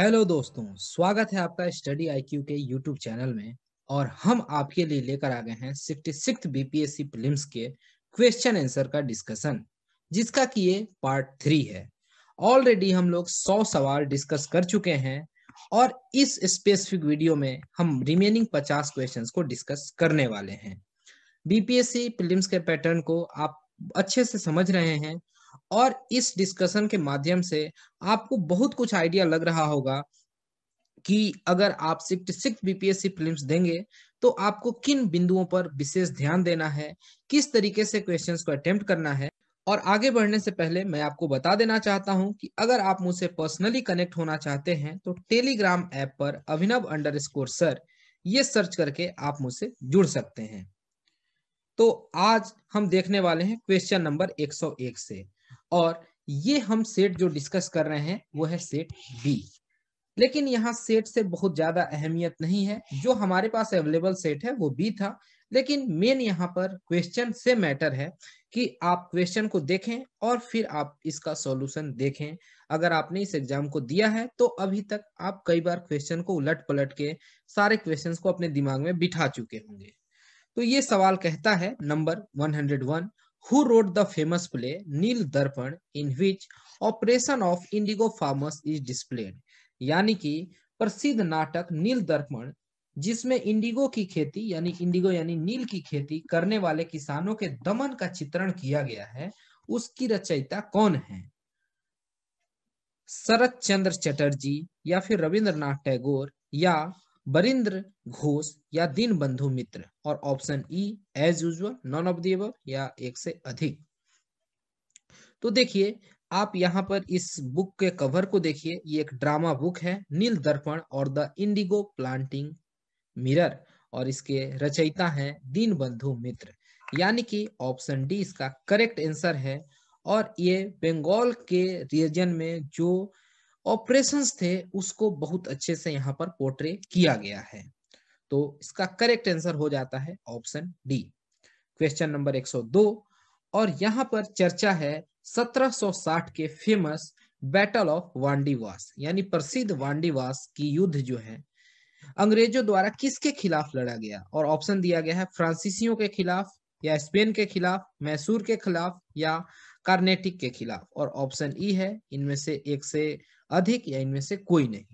Hello दोस्तों स्वागत है आपका स्टडी आईक्यू के यूट्यूब चैनल में और हम आपके लिए लेकर आ गए हैं सिक्सटी सिक्स बीपीएससी प्रीलिम्स के क्वेश्चन आंसर का डिस्कशन जिसका कि ये पार्ट थ्री है ऑलरेडी हम लोग सौ सवाल डिस्कस कर चुके हैं और इस स्पेसिफिक वीडियो में हम रिमेनिंग पचास क्वेश्चन को डिस्कस करने वाले हैं बीपीएससी प्रीलिम्स के पैटर्न को आप अच्छे से समझ रहे हैं और इस डिस्कशन के माध्यम से आपको बहुत कुछ आइडिया लग रहा होगा कि अगर आप सिक्स सिक्स बीपीएससी प्रीलिम्स देंगे तो आपको किन बिंदुओं पर विशेष ध्यान देना है किस तरीके से क्वेश्चंस को अटेम्प्ट करना है और आगे बढ़ने से पहले मैं आपको बता देना चाहता हूं कि अगर आप मुझसे पर्सनली कनेक्ट होना चाहते हैं तो टेलीग्राम ऐप पर अभिनव अंडर स्कोर सर ये सर्च करके आप मुझसे जुड़ सकते हैं तो आज हम देखने वाले हैं क्वेश्चन नंबर 101 से और ये हम सेट जो डिस्कस कर रहे हैं वो है सेट बी लेकिन यहाँ सेट से बहुत ज्यादा अहमियत नहीं है जो हमारे पास अवेलेबल सेट है वो बी था लेकिन मेन यहाँ पर क्वेश्चन से मैटर है कि आप क्वेश्चन को देखें और फिर आप इसका सॉल्यूशन देखें अगर आपने इस एग्जाम को दिया है तो अभी तक आप कई बार क्वेश्चन को उलट पलट के सारे क्वेश्चंस को अपने दिमाग में बिठा चुके होंगे तो ये सवाल कहता है number 101 who wrote the famous play Nil Darpan in which operation of indigo farmers is displayed यानी कि प्रसिद्ध नाटक नील दर्पण जिसमें इंडिगो की खेती यानी इंडिगो यानी नील की खेती करने वाले किसानों के दमन का चित्रण किया गया है उसकी रचयिता कौन है शरत चंद्र चटर्जी या फिर रविंद्रनाथ टैगोर या बरिंद्र घोष या दीन बंधु मित्र और option E as usual none of the या एक से अधिक तो देखिए आप यहाँ पर इस बुक के कवर को देखिए ये एक ड्रामा बुक है नील दर्पण और द इंडिगो प्लांटिंग मिरर और इसके रचयिता हैं दीन बंधु मित्र यानी कि ऑप्शन डी इसका करेक्ट आंसर है और ये बंगाल के रीजन में जो ऑपरेशंस थे उसको बहुत अच्छे से यहाँ पर पोर्ट्रे किया गया है तो इसका करेक्ट आंसर हो जाता है ऑप्शन डी क्वेश्चन नंबर 102 और यहाँ पर चर्चा है 1760 के फेमस बैटल ऑफ वांडीवास यानी प्रसिद्ध वांडीवास की युद्ध जो है अंग्रेजों द्वारा किसके खिलाफ लड़ा गया और ऑप्शन दिया गया है फ्रांसीसियों के खिलाफ या स्पेन के खिलाफ मैसूर के खिलाफ या कार्नेटिक के खिलाफ और ऑप्शन ई है इनमें से एक से अधिक या इनमें से कोई नहीं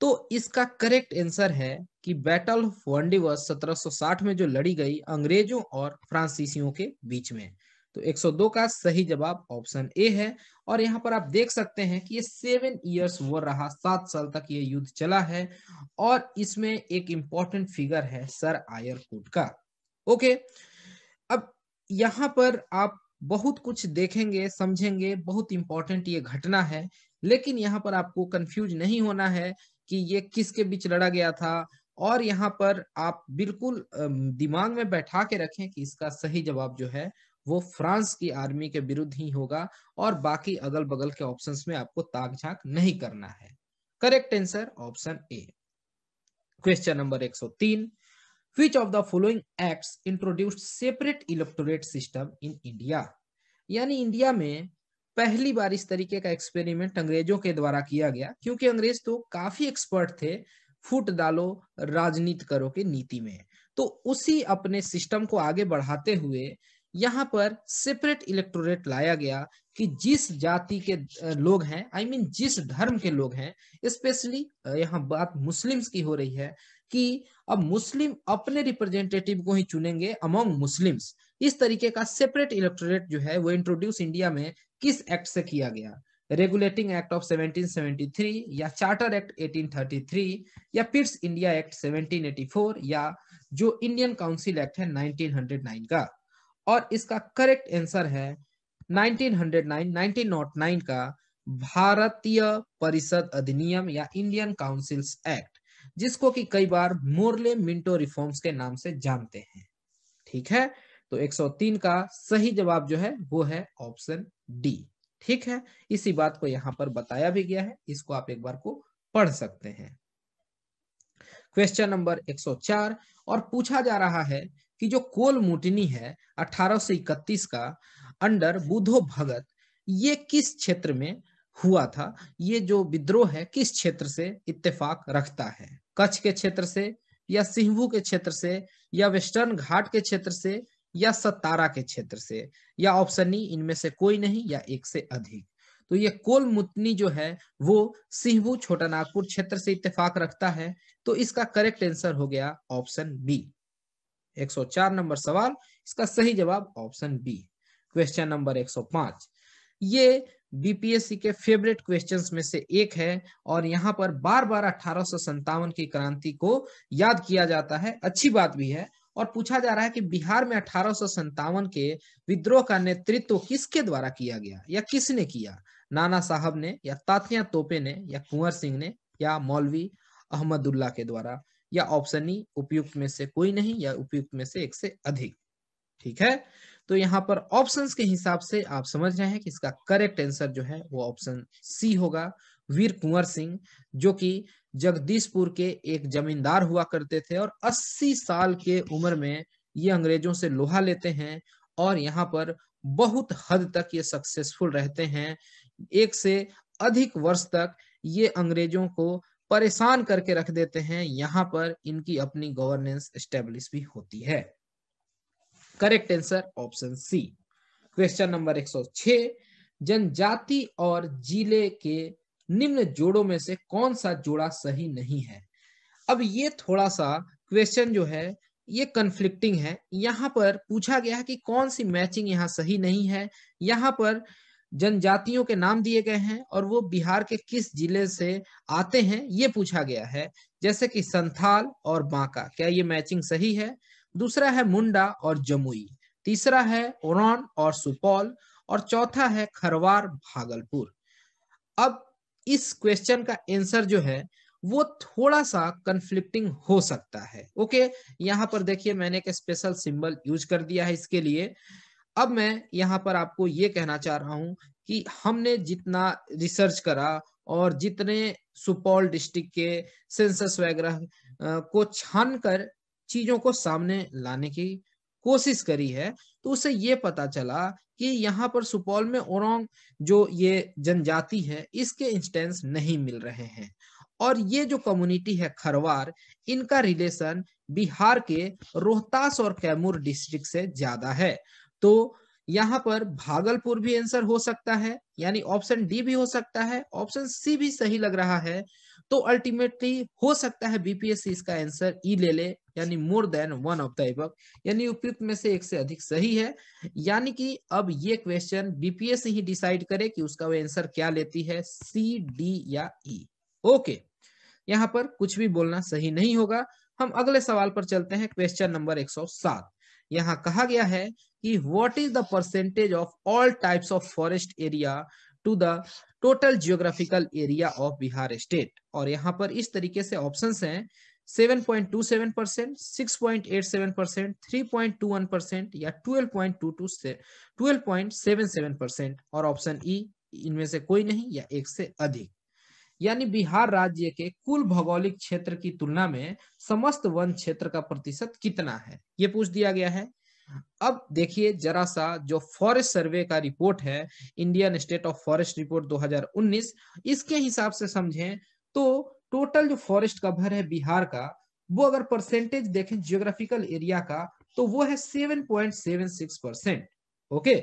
तो इसका करेक्ट आंसर है कि बैटल ऑफ वर्स 1760 में जो लड़ी गई अंग्रेजों और फ्रांसीसियों के बीच में तो 102 का सही जवाब ऑप्शन ए है और यहां पर आप देख सकते हैं कि ये सेवन ईयर्स वो रहा सात साल तक ये युद्ध चला है और इसमें एक इंपॉर्टेंट फिगर है सर आयरकूट का ओके अब यहां पर आप बहुत कुछ देखेंगे समझेंगे बहुत इंपॉर्टेंट ये घटना है लेकिन यहाँ पर आपको कंफ्यूज नहीं होना है कि ये किसके बीच लड़ा गया था और यहाँ पर आप बिल्कुल दिमाग में बैठा के रखें कि इसका सही जवाब जो है वो फ्रांस की आर्मी के विरुद्ध ही होगा और बाकी अगल बगल के ऑप्शंस में आपको ताक झाक नहीं करना है correct answer option A question number 103 which of the following acts introduced separate electorate system in India? यानी इंडिया में पहली बार इस तरीके का एक्सपेरिमेंट अंग्रेजों के द्वारा किया गया क्योंकि अंग्रेज तो काफी एक्सपर्ट थे फूट डालो राजनीति करो के नीति में तो उसी अपने सिस्टम को आगे बढ़ाते हुए यहाँ पर सेपरेट इलेक्टोरेट लाया गया कि जिस जाति के लोग हैं आई I मीन mean जिस धर्म के लोग हैं स्पेशली यहाँ बात मुस्लिम्स की हो रही है कि अब मुस्लिम अपने रिप्रेजेंटेटिव को ही चुनेंगे अमोंग मुस्लिम्स इस तरीके का सेपरेट इलेक्टोरेट जो है वो इंट्रोड्यूस इंडिया में किस एक्ट से किया गया रेगुलेटिंग एक्ट ऑफ 1773 या चार्टर एक्ट 1833 या पिट्स इंडिया एक्ट 1784 या जो इंडियन काउंसिल एक्ट है 1909 का और इसका करेक्ट आंसर है 1909 1909 का भारतीय परिषद अधिनियम या इंडियन काउंसिल्स एक्ट जिसको कि कई बार मोरले मिंटो रिफॉर्म्स के नाम से जानते हैं ठीक है तो 103 का सही जवाब जो है वो है ऑप्शन डी ठीक है इसी बात को यहाँ पर बताया भी गया है इसको आप एक बार को पढ़ सकते हैं क्वेश्चन नंबर 104 और पूछा जा रहा है कि जो कोल मुटनी है 1831 का अंडर बुधो भगत ये किस क्षेत्र में हुआ था ये जो विद्रोह है किस क्षेत्र से इत्तेफाक रखता है कच्छ के क्षेत्र से या सिंहभू के क्षेत्र से या वेस्टर्न घाट के क्षेत्र से या सतारा के क्षेत्र से या ऑप्शन ई इनमें से कोई नहीं या एक से अधिक तो ये कोल मुतनी जो है वो सिंहभू छोटा नागपुर क्षेत्र से इत्तेफाक रखता है तो इसका करेक्ट आंसर हो गया ऑप्शन बी 104 नंबर सवाल इसका सही जवाब ऑप्शन बी क्वेश्चन नंबर 105 ये बीपीएससी के फेवरेट क्वेश्चंस में से एक है और यहाँ पर बार बार अठारह की क्रांति को याद किया जाता है अच्छी बात भी है और पूछा जा रहा है कि बिहार में अठारह के विद्रोह का नेतृत्व किसके द्वारा किया गया या किसने किया नाना साहब ने या तात्या तोपे ने या कुंवर सिंह ने या मौलवी अहमदुल्ला के द्वारा या ऑप्शन ई e, उपयुक्त में से कोई नहीं या उपयुक्त में से एक से अधिक ठीक है तो यहाँ पर ऑप्शंस के हिसाब से आप समझ रहे हैं कि इसका करेक्ट आंसर जो है वो ऑप्शन सी होगा वीर कुंवर सिंह जो कि जगदीशपुर के एक जमींदार हुआ करते थे और 80 साल के उम्र में ये अंग्रेजों से लोहा लेते हैं और यहाँ पर बहुत हद तक ये सक्सेसफुल रहते हैं एक से अधिक वर्ष तक ये अंग्रेजों को परेशान करके रख देते हैं यहाँ पर इनकी अपनी गवर्नेंस स्टेब्लिश भी होती है correct answer option C question number 106 जनजाति और जिले के निम्न जोड़ों में से कौन सा जोड़ा सही नहीं है अब ये थोड़ा सा क्वेश्चन जो है ये कंफ्लिक्टिंग है यहाँ पर पूछा गया है कि कौन सी मैचिंग यहाँ सही नहीं है यहाँ पर जनजातियों के नाम दिए गए हैं और वो बिहार के किस जिले से आते हैं ये पूछा गया है जैसे कि संथाल और बांका क्या ये मैचिंग सही है दूसरा है मुंडा और जमुई तीसरा है ओरान और सुपौल और चौथा है खरवार भागलपुर अब इस क्वेश्चन का आंसर जो है वो थोड़ा सा कंफ्लिक्टिंग हो सकता है ओके यहाँ पर देखिए मैंने एक स्पेशल सिंबल यूज कर दिया है इसके लिए अब मैं यहाँ पर आपको ये कहना चाह रहा हूं कि हमने जितना रिसर्च करा और जितने सुपौल डिस्ट्रिक्ट के सेंसस वगैरह को छान कर चीजों को सामने लाने की कोशिश करी है तो उसे ये पता चला कि यहाँ पर सुपौल में ओरोंग जो ये जनजाति है इसके इंस्टेंस नहीं मिल रहे हैं और ये जो कम्युनिटी है खरवार इनका रिलेशन बिहार के रोहतास और कैमूर डिस्ट्रिक्ट से ज्यादा है तो यहाँ पर भागलपुर भी आंसर हो सकता है यानी ऑप्शन डी भी हो सकता है ऑप्शन सी भी सही लग रहा है तो अल्टीमेटली हो सकता है बीपीएससी इसका आंसर ई e ले ले यानी more than one of the above यानी उपयुक्त में से एक से अधिक सही है यानी कि अब ये क्वेश्चन बीपीएससी ही डिसाइड करे कि उसका वो आंसर क्या लेती है सी डी या ई e. Okay okay. यहाँ पर कुछ भी बोलना सही नहीं होगा हम अगले सवाल पर चलते हैं क्वेश्चन नंबर 107 यहाँ कहा गया है कि what is the percentage of all types of forest area to the total geographical area of Bihar state और यहाँ पर इस तरीके से ऑप्शन है 7.27 percent six point eight seven percent three point two one percent या ट्वेल्व पॉइंट टू टू से twelve point seven seven percent और ऑप्शन ई e इनमें से कोई नहीं या एक से अधिक यानी बिहार राज्य के कुल भौगोलिक क्षेत्र की तुलना में समस्त वन क्षेत्र का प्रतिशत कितना है ये पूछ दिया गया है अब देखिए जरा सा जो फॉरेस्ट सर्वे का रिपोर्ट है Indian state of forest report 2019 इसके हिसाब से समझें तो टोटल जो फॉरेस्ट कवर है बिहार का वो अगर परसेंटेज देखें जियोग्राफिकल एरिया का तो वो है 7.76 परसेंट ओके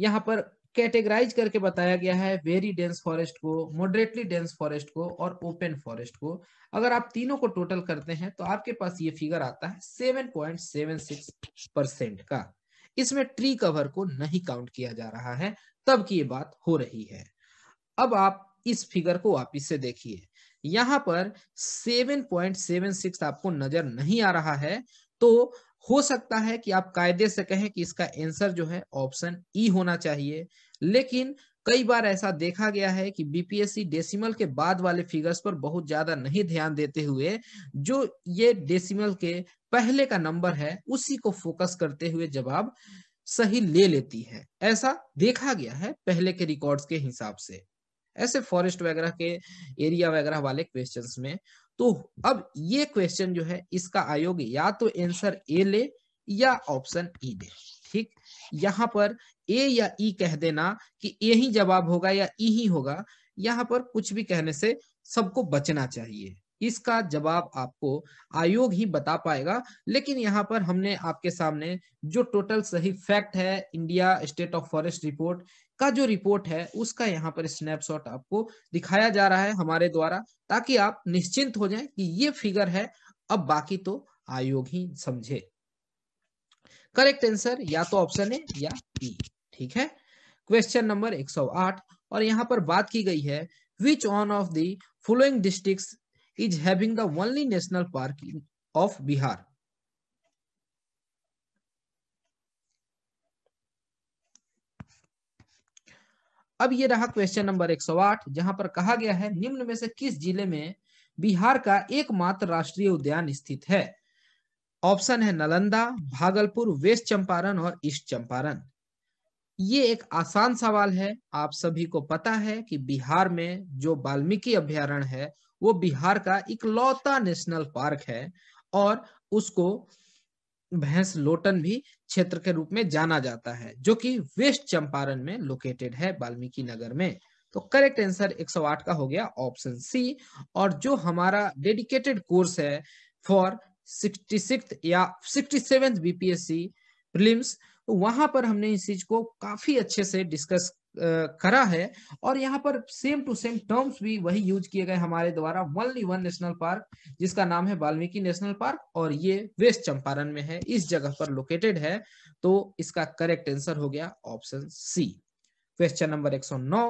यहां पर कैटेगराइज करके बताया गया है वेरी डेंस फॉरेस्ट को मॉडरेटली डेंस फॉरेस्ट को और ओपन फॉरेस्ट को अगर आप तीनों को टोटल करते हैं तो आपके पास ये फिगर आता है seven point seven six percent का इसमें ट्री कवर को नहीं काउंट किया जा रहा है तब की ये बात हो रही है अब आप इस फिगर को वापिस से देखिए यहां पर सेवन आपको नजर नहीं आ रहा है तो हो सकता है कि आप कायदे से कहें कि इसका आंसर जो है ऑप्शन ई e होना चाहिए लेकिन कई बार ऐसा देखा गया है कि बीपीएससी डेसिमल के बाद वाले फिगर्स पर बहुत ज्यादा नहीं ध्यान देते हुए जो ये डेसिमल के पहले का नंबर है उसी को फोकस करते हुए जवाब सही ले लेती है ऐसा देखा गया है पहले के रिकॉर्ड्स के हिसाब से ऐसे फॉरेस्ट वगैरह के एरिया वगैरह वाले क्वेश्चंस में तो अब ये क्वेश्चन जो है इसका आयोग या तो आंसर ए ले या ऑप्शन ई e दे ठीक यहाँ पर ए या ई e कह देना कि ए ही जवाब होगा या ई e ही होगा यहाँ पर कुछ भी कहने से सबको बचना चाहिए इसका जवाब आपको आयोग ही बता पाएगा लेकिन यहाँ पर हमने आपके सामने जो टोटल सही फैक्ट है India state of forest report का जो रिपोर्ट है उसका यहाँ पर स्नैपशॉट आपको दिखाया जा रहा है हमारे द्वारा ताकि आप निश्चिंत हो जाएं कि ये फिगर है अब बाकी तो आयोग ही समझे करेक्ट आंसर या तो ऑप्शन ए या बी ठीक है क्वेश्चन नंबर 108 और यहाँ पर बात की गई है which one of the following district is having the only national park of Bihar अब ये रहा क्वेश्चन नंबर 108 जहां पर कहा गया है निम्न में से किस जिले में बिहार का एकमात्र राष्ट्रीय उद्यान स्थित है ऑप्शन है नालंदा भागलपुर वेस्ट चंपारण और ईस्ट चंपारण ये एक आसान सवाल है आप सभी को पता है कि बिहार में जो वाल्मीकि अभ्यारण्य है वो बिहार का इकलौता नेशनल पार्क है और उसको भैंस लोटन भी क्षेत्र के रूप में जाना जाता है जो कि वेस्ट चंपारण में लोकेटेड है वाल्मीकि नगर में तो करेक्ट आंसर 108 का हो गया ऑप्शन सी और जो हमारा डेडिकेटेड कोर्स है फॉर सिक्सटी या सिक्सटी बीपीएससी प्रीलिम्स तो वहां पर हमने इस चीज को काफी अच्छे से डिस्कस करा है और यहाँ पर सेम टू सेम टर्म्स भी वही यूज किए गए हमारे द्वारा वनली वन नेशनल पार्क जिसका नाम है वाल्मीकि नेशनल पार्क और ये वेस्ट चंपारण में है इस जगह पर लोकेटेड है तो इसका करेक्ट आंसर हो गया ऑप्शन सी क्वेश्चन नंबर 109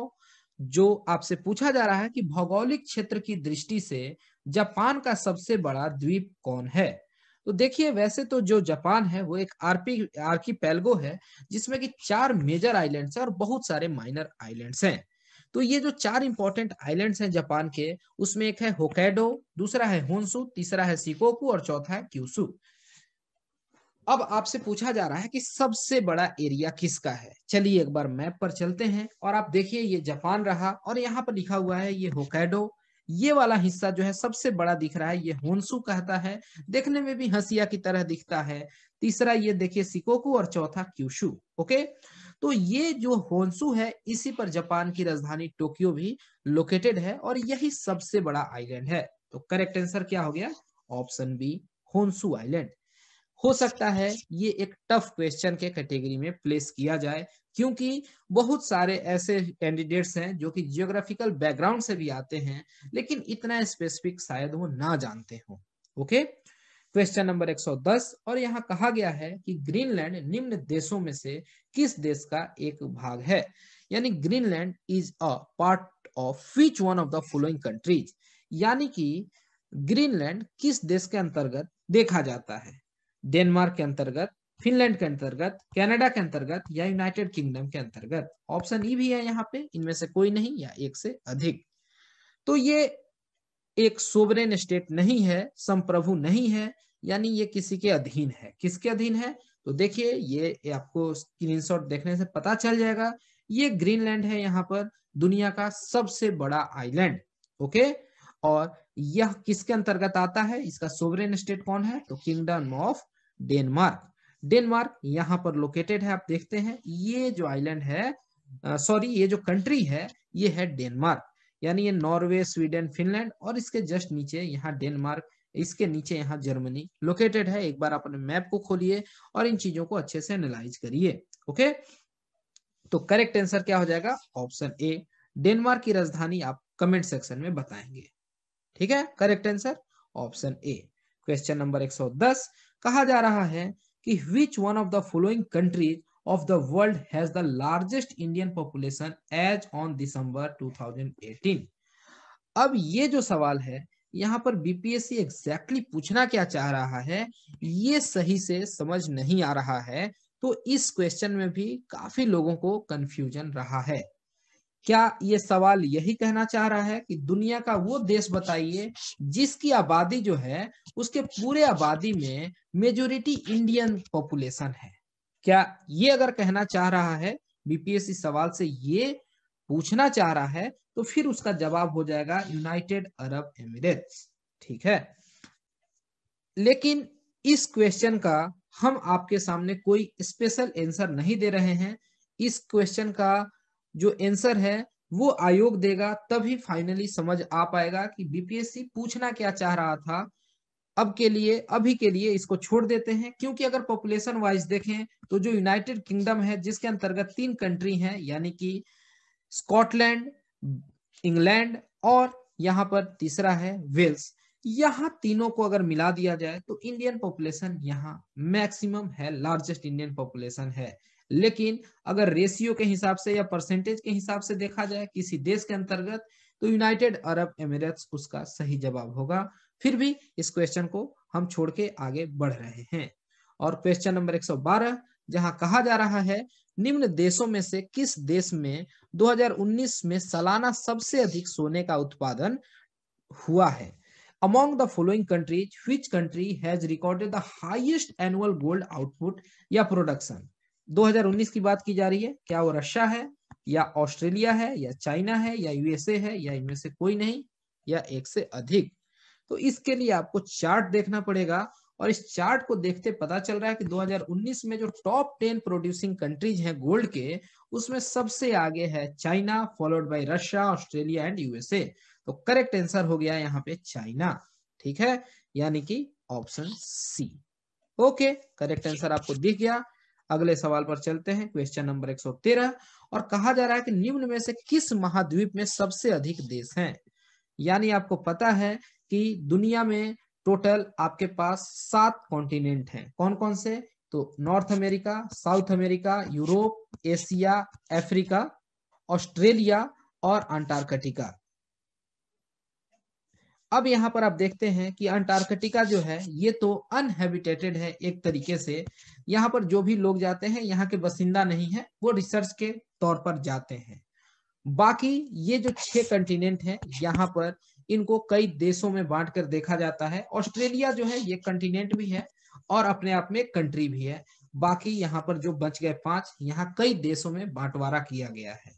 जो आपसे पूछा जा रहा है कि भौगोलिक क्षेत्र की दृष्टि से जापान का सबसे बड़ा द्वीप कौन है तो देखिए वैसे तो जो जापान है वो एक आरपी आर्की पेलगो है जिसमें कि चार मेजर आइलैंड्स हैं और बहुत सारे माइनर आइलैंड्स हैं तो ये जो चार इंपॉर्टेंट आइलैंड्स हैं जापान के उसमें एक है होकैडो दूसरा है होन्सू तीसरा है सिकोकू और चौथा है क्यूसू अब आपसे पूछा जा रहा है कि सबसे बड़ा एरिया किसका है चलिए एक बार मैप पर चलते हैं और आप देखिए ये जापान रहा और यहाँ पर लिखा हुआ है ये होकैडो ये वाला हिस्सा जो है सबसे बड़ा दिख रहा है ये होन्सू कहता है देखने में भी हसिया की तरह दिखता है तीसरा ये देखिए सिकोकु और चौथा क्यूशू ओके तो ये जो होन्सू है इसी पर जापान की राजधानी टोक्यो भी लोकेटेड है और यही सबसे बड़ा आइलैंड है तो करेक्ट आंसर क्या हो गया ऑप्शन बी होन्सू आइलैंड हो सकता है ये एक टफ क्वेश्चन के कैटेगरी में प्लेस किया जाए क्योंकि बहुत सारे ऐसे कैंडिडेट्स हैं जो कि जियोग्राफिकल बैकग्राउंड से भी आते हैं लेकिन इतना स्पेसिफिक शायद वो ना जानते हो ओके क्वेश्चन नंबर 110 और यहाँ कहा गया है कि ग्रीनलैंड निम्न देशों में से किस देश का एक भाग है यानी Greenland is a part of which one of the following countries यानी कि ग्रीनलैंड किस देश के अंतर्गत देखा जाता है डेनमार्क के अंतर्गत फिनलैंड के अंतर्गत कनाडा के अंतर्गत या यूनाइटेड किंगडम के अंतर्गत ऑप्शन ई भी है यहाँ पे इनमें से कोई नहीं या एक से अधिक तो ये एक सोवरेन स्टेट नहीं है संप्रभु नहीं है यानी ये किसी के अधीन है किसके अधीन है तो देखिए ये, आपको आपको शॉट देखने से पता चल जाएगा ये ग्रीनलैंड है यहाँ पर दुनिया का सबसे बड़ा आईलैंड ओके और यह किसके अंतर्गत आता है इसका सोवरेन स्टेट कौन है तो किंगडम ऑफ डेनमार्क डेनमार्क यहाँ पर लोकेटेड है आप देखते हैं ये जो आइलैंड है सॉरी ये जो कंट्री है ये है डेनमार्क यानी ये नॉर्वे स्वीडन फिनलैंड और इसके जस्ट नीचे यहाँ डेनमार्क इसके नीचे यहाँ जर्मनी लोकेटेड है एक बार अपने मैप को खोलिए और इन चीजों को अच्छे से एनालाइज करिए ओके तो करेक्ट आंसर क्या हो जाएगा ऑप्शन ए डेनमार्क की राजधानी आप कमेंट सेक्शन में बताएंगे ठीक है correct answer option A question number 110 कहा जा रहा है कि which one of the following countries of the world has the largest Indian population as on December 2018 अब ये जो सवाल है यहाँ पर बीपीएससी एग्जैक्टली पूछना क्या चाह रहा है ये सही से समझ नहीं आ रहा है तो इस क्वेश्चन में भी काफी लोगों को कंफ्यूजन रहा है क्या ये सवाल यही कहना चाह रहा है कि दुनिया का वो देश बताइए जिसकी आबादी जो है उसके पूरे आबादी में मेजोरिटी इंडियन पॉपुलेशन है क्या ये अगर कहना चाह रहा है बीपीएससी सवाल से ये पूछना चाह रहा है तो फिर उसका जवाब हो जाएगा यूनाइटेड अरब एमिरेट्स ठीक है लेकिन इस क्वेश्चन का हम आपके सामने कोई स्पेशल आंसर नहीं दे रहे हैं इस क्वेश्चन का जो आंसर है वो आयोग देगा तभी फाइनली समझ आ पाएगा कि बीपीएससी पूछना क्या चाह रहा था अब के लिए अभी के लिए इसको छोड़ देते हैं क्योंकि अगर पॉपुलेशन वाइज देखें तो जो यूनाइटेड किंगडम है जिसके अंतर्गत तीन कंट्री हैं यानी कि स्कॉटलैंड इंग्लैंड और यहाँ पर तीसरा है वेल्स यहां तीनों को अगर मिला दिया जाए तो इंडियन पॉपुलेशन यहाँ मैक्सिमम है लार्जेस्ट इंडियन पॉपुलेशन है लेकिन अगर रेशियो के हिसाब से या परसेंटेज के हिसाब से देखा जाए किसी देश के अंतर्गत तो यूनाइटेड अरब एमिरेट्स उसका सही जवाब होगा फिर भी इस क्वेश्चन को हम छोड़ के आगे बढ़ रहे हैं और क्वेश्चन नंबर 112 जहां कहा जा रहा है निम्न देशों में से किस देश में 2019 में सालाना सबसे अधिक सोने का उत्पादन हुआ है among the following countries which country has recorded the highest annual gold output या प्रोडक्शन 2019 की बात की जा रही है क्या वो रशिया है या ऑस्ट्रेलिया है या चाइना है या यूएसए है या इनमें से कोई नहीं या एक से अधिक तो इसके लिए आपको चार्ट देखना पड़ेगा और इस चार्ट को देखते पता चल रहा है कि 2019 में जो टॉप टेन प्रोड्यूसिंग कंट्रीज हैं गोल्ड के उसमें सबसे आगे है China followed by Russia Australia and USA तो करेक्ट आंसर हो गया यहाँ पे चाइना ठीक है यानी कि option C okay correct answer आपको दिख गया अगले सवाल पर चलते हैं क्वेश्चन नंबर 113 और कहा जा रहा है कि निम्न में से किस महाद्वीप में सबसे अधिक देश हैं यानी आपको पता है कि दुनिया में टोटल आपके पास सात कॉन्टिनेंट हैं कौन कौन से तो North America South America Europe Asia Africa Australia और अंटार्कटिका अब यहाँ पर आप देखते हैं कि अंटार्कटिका जो है ये तो अनहेबिटेटेड है एक तरीके से यहाँ पर जो भी लोग जाते हैं यहाँ के बसिंदा नहीं है वो रिसर्च के तौर पर जाते हैं बाकी ये जो छह कंटिनेंट है यहाँ पर इनको कई देशों में बांट कर देखा जाता है ऑस्ट्रेलिया जो है ये कंटिनेंट भी है और अपने आप में कंट्री भी है बाकी यहाँ पर जो बच गए पांच यहाँ कई देशों में बांटवारा किया गया है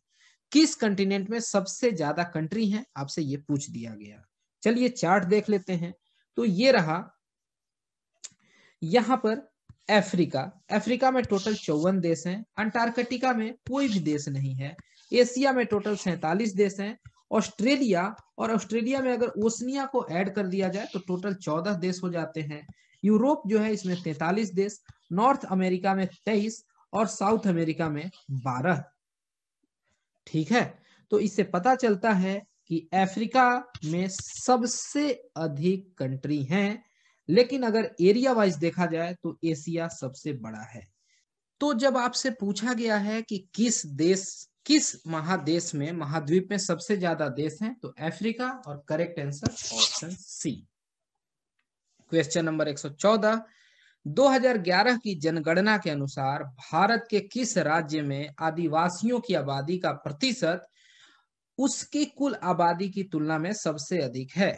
किस कंटिनेंट में सबसे ज्यादा कंट्री है आपसे ये पूछ दिया गया चलिए चार्ट देख लेते हैं तो ये रहा यहां पर अफ्रीका अफ्रीका में टोटल चौवन देश हैं अंटार्कटिका में कोई भी देश नहीं है एशिया में टोटल सैतालीस देश हैं ऑस्ट्रेलिया और ऑस्ट्रेलिया में अगर ओसनिया को ऐड कर दिया जाए तो टोटल चौदह देश हो जाते हैं यूरोप जो है इसमें तैतालीस देश नॉर्थ अमेरिका में तेईस और साउथ अमेरिका में बारह ठीक है तो इससे पता चलता है कि अफ्रीका में सबसे अधिक कंट्री हैं लेकिन अगर एरिया वाइज देखा जाए तो एशिया सबसे बड़ा है तो जब आपसे पूछा गया है कि किस देश किस महादेश में महाद्वीप में सबसे ज्यादा देश हैं तो अफ्रीका और correct answer option C question number 114 2011 की जनगणना के अनुसार भारत के किस राज्य में आदिवासियों की आबादी का प्रतिशत उसकी कुल आबादी की तुलना में सबसे अधिक है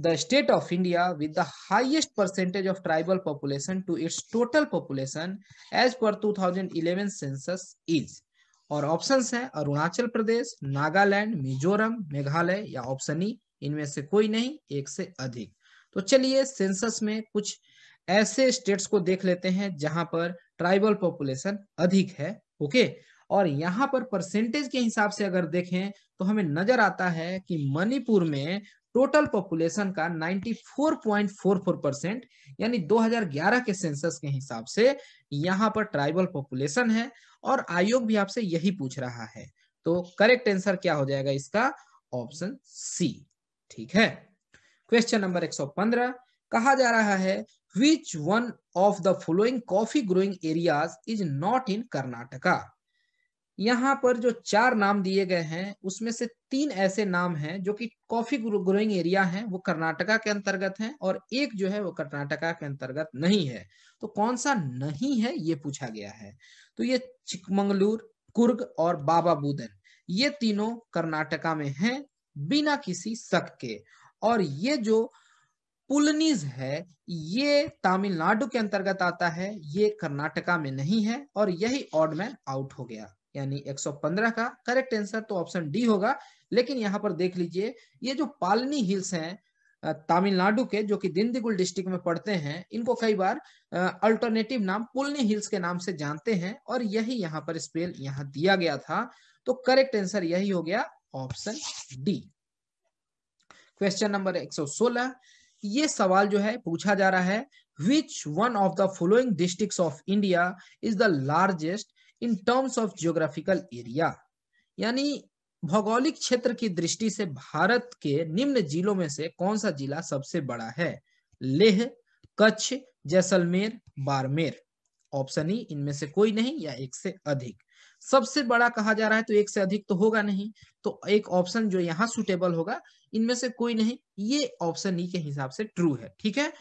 the state of India with the highest percentage of tribal population to its total population as per 2011 census is और ऑप्शंस है अरुणाचल प्रदेश नागालैंड मिजोरम मेघालय या ऑप्शन ई e, इनमें से कोई नहीं एक से अधिक तो चलिए सेंसस में कुछ ऐसे स्टेट्स को देख लेते हैं जहां पर ट्राइबल पॉपुलेशन अधिक है ओके okay? और यहाँ पर परसेंटेज के हिसाब से अगर देखें तो हमें नजर आता है कि मणिपुर में टोटल पॉपुलेशन का 94.44 परसेंट यानी 2011 के सेंसस के हिसाब से यहाँ पर ट्राइबल पॉपुलेशन है और आयोग भी आपसे यही पूछ रहा है तो करेक्ट आंसर क्या हो जाएगा इसका ऑप्शन सी ठीक है क्वेश्चन नंबर 115 कहा जा रहा है which one of the following coffee growing areas is not in Karnataka यहाँ पर जो चार नाम दिए गए हैं उसमें से तीन ऐसे नाम हैं जो कि कॉफी ग्रोइंग एरिया है वो कर्नाटका के अंतर्गत हैं और एक जो है वो कर्नाटका के अंतर्गत नहीं है तो कौन सा नहीं है ये पूछा गया है तो ये चिकमंगलूर कुर्ग और बाबा बुदन ये तीनों कर्नाटका में हैं बिना किसी शक के और ये जो पुलनीज है ये तमिलनाडु के अंतर्गत आता है ये कर्नाटका में नहीं है और यही में आउट हो गया यानी 115 का करेक्ट आंसर तो ऑप्शन डी होगा लेकिन यहाँ पर देख लीजिए ये जो पालनी हिल्स हैं तमिलनाडु के जो कि दिंदीगुल डिस्ट्रिक्ट में पड़ते हैं इनको कई बार अल्टरनेटिव नाम पुलनी हिल्स के नाम से जानते हैं और यही यहाँ पर स्पेल यहाँ दिया गया था तो करेक्ट आंसर यही हो गया ऑप्शन डी क्वेश्चन नंबर 116 ये सवाल जो है पूछा जा रहा है which one of the following district of India is the largest in terms of geographical area यानी भौगोलिक क्षेत्र की दृष्टि से भारत के निम्न जिलों में से कौन सा जिला सबसे बड़ा है लेह कच्छ जैसलमेर बारमेर ऑप्शन ई इनमें से कोई नहीं या एक से अधिक सबसे बड़ा कहा जा रहा है तो एक से अधिक तो होगा नहीं तो एक ऑप्शन जो यहाँ सुटेबल होगा इनमें से कोई नहीं ये ऑप्शन ई e के हिसाब से ट्रू है ठीक है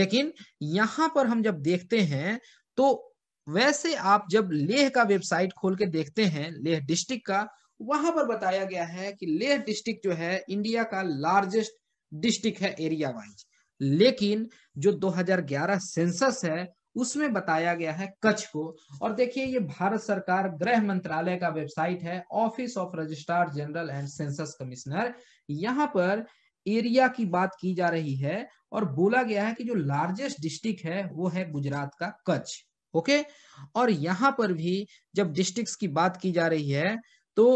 लेकिन यहाँ पर हम जब देखते हैं तो वैसे आप जब लेह का वेबसाइट खोल के देखते हैं लेह डिस्ट्रिक्ट का वहां पर बताया गया है कि लेह डिस्ट्रिक्ट जो है इंडिया का लार्जेस्ट डिस्ट्रिक्ट है एरिया वाइज लेकिन जो 2011 सेंसस है उसमें बताया गया है कच्छ को और देखिए ये भारत सरकार गृह मंत्रालय का वेबसाइट है office of registrar general and census commissioner यहाँ पर एरिया की बात की जा रही है और बोला गया है कि जो लार्जेस्ट डिस्ट्रिक्ट है वो है गुजरात का कच्छ ओके और यहां पर भी जब डिस्ट्रिक्ट की बात की जा रही है तो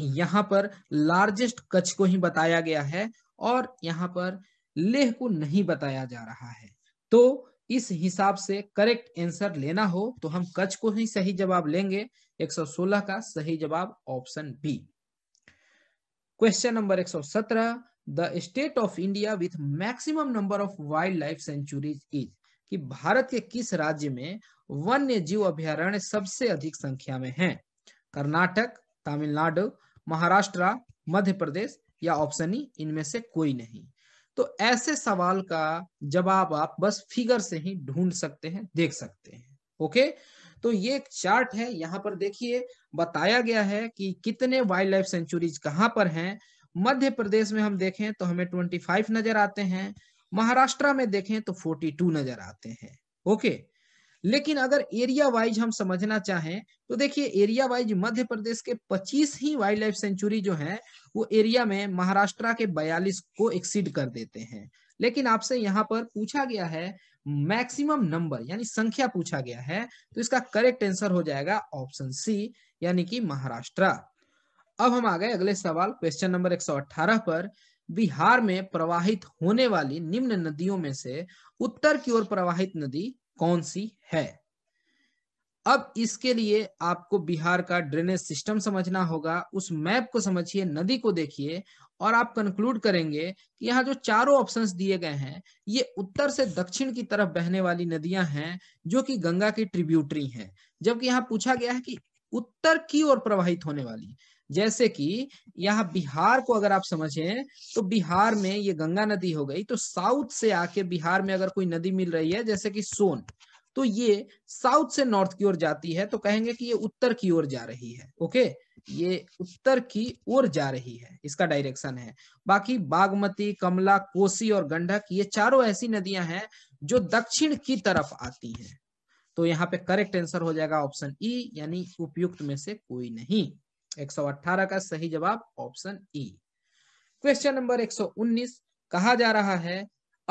यहाँ पर लार्जेस्ट कच्छ को ही बताया गया है और यहाँ पर लेह को नहीं बताया जा रहा है तो इस हिसाब से करेक्ट आंसर लेना हो तो हम कच्छ को ही सही जवाब लेंगे 116 का सही जवाब option B question number 117 the state of India with maximum number of wild life sanctuaries is कि भारत के किस राज्य में वन्य जीव अभ्यारण्य सबसे अधिक संख्या में हैं कर्नाटक तमिलनाडु महाराष्ट्र मध्य प्रदेश या ऑप्शन ई e, इनमें से कोई नहीं तो ऐसे सवाल का जवाब आप बस फिगर से ही ढूंढ सकते हैं देख सकते हैं ओके तो ये एक चार्ट है यहाँ पर देखिए बताया गया है कि कितने वाइल्ड लाइफ सेंचुरीज कहाँ पर हैं मध्य प्रदेश में हम देखें तो हमें 25 नजर आते हैं महाराष्ट्र में देखें तो 42 नजर आते हैं ओके लेकिन अगर एरिया वाइज हम समझना चाहें तो देखिए एरिया वाइज मध्य प्रदेश के 25 ही वाइल्ड लाइफ सेंचुरी जो है वो एरिया में महाराष्ट्र के 42 को एक्सीड कर देते हैं लेकिन आपसे यहाँ पर पूछा गया है मैक्सिमम नंबर यानी संख्या पूछा गया है तो इसका करेक्ट आंसर हो जाएगा ऑप्शन सी यानी कि महाराष्ट्र अब हम आ गए अगले सवाल क्वेश्चन नंबर 118 पर बिहार में प्रवाहित होने वाली निम्न नदियों में से उत्तर की ओर प्रवाहित नदी कौन सी है अब इसके लिए आपको बिहार का ड्रेनेज सिस्टम समझना होगा उस मैप को समझिए नदी को देखिए और आप कंक्लूड करेंगे कि यहाँ जो चारों ऑप्शंस दिए गए हैं ये उत्तर से दक्षिण की तरफ बहने वाली नदियां हैं जो कि गंगा की ट्रिब्यूटरी हैं जबकि यहाँ पूछा गया है कि उत्तर की ओर प्रवाहित होने वाली जैसे कि यहाँ बिहार को अगर आप समझें तो बिहार में ये गंगा नदी हो गई तो साउथ से आके बिहार में अगर कोई नदी मिल रही है जैसे कि सोन तो ये साउथ से नॉर्थ की ओर जाती है तो कहेंगे कि ये उत्तर की ओर जा रही है ओके ये उत्तर की ओर जा रही है इसका डायरेक्शन है बाकी बागमती कमला कोसी और गंडक ये चारों ऐसी नदियां हैं जो दक्षिण की तरफ आती हैं तो यहाँ पे करेक्ट आंसर हो जाएगा ऑप्शन ई e, यानी उपयुक्त में से कोई नहीं 118 का सही जवाब ऑप्शन ई क्वेश्चन नंबर 119 कहा जा रहा है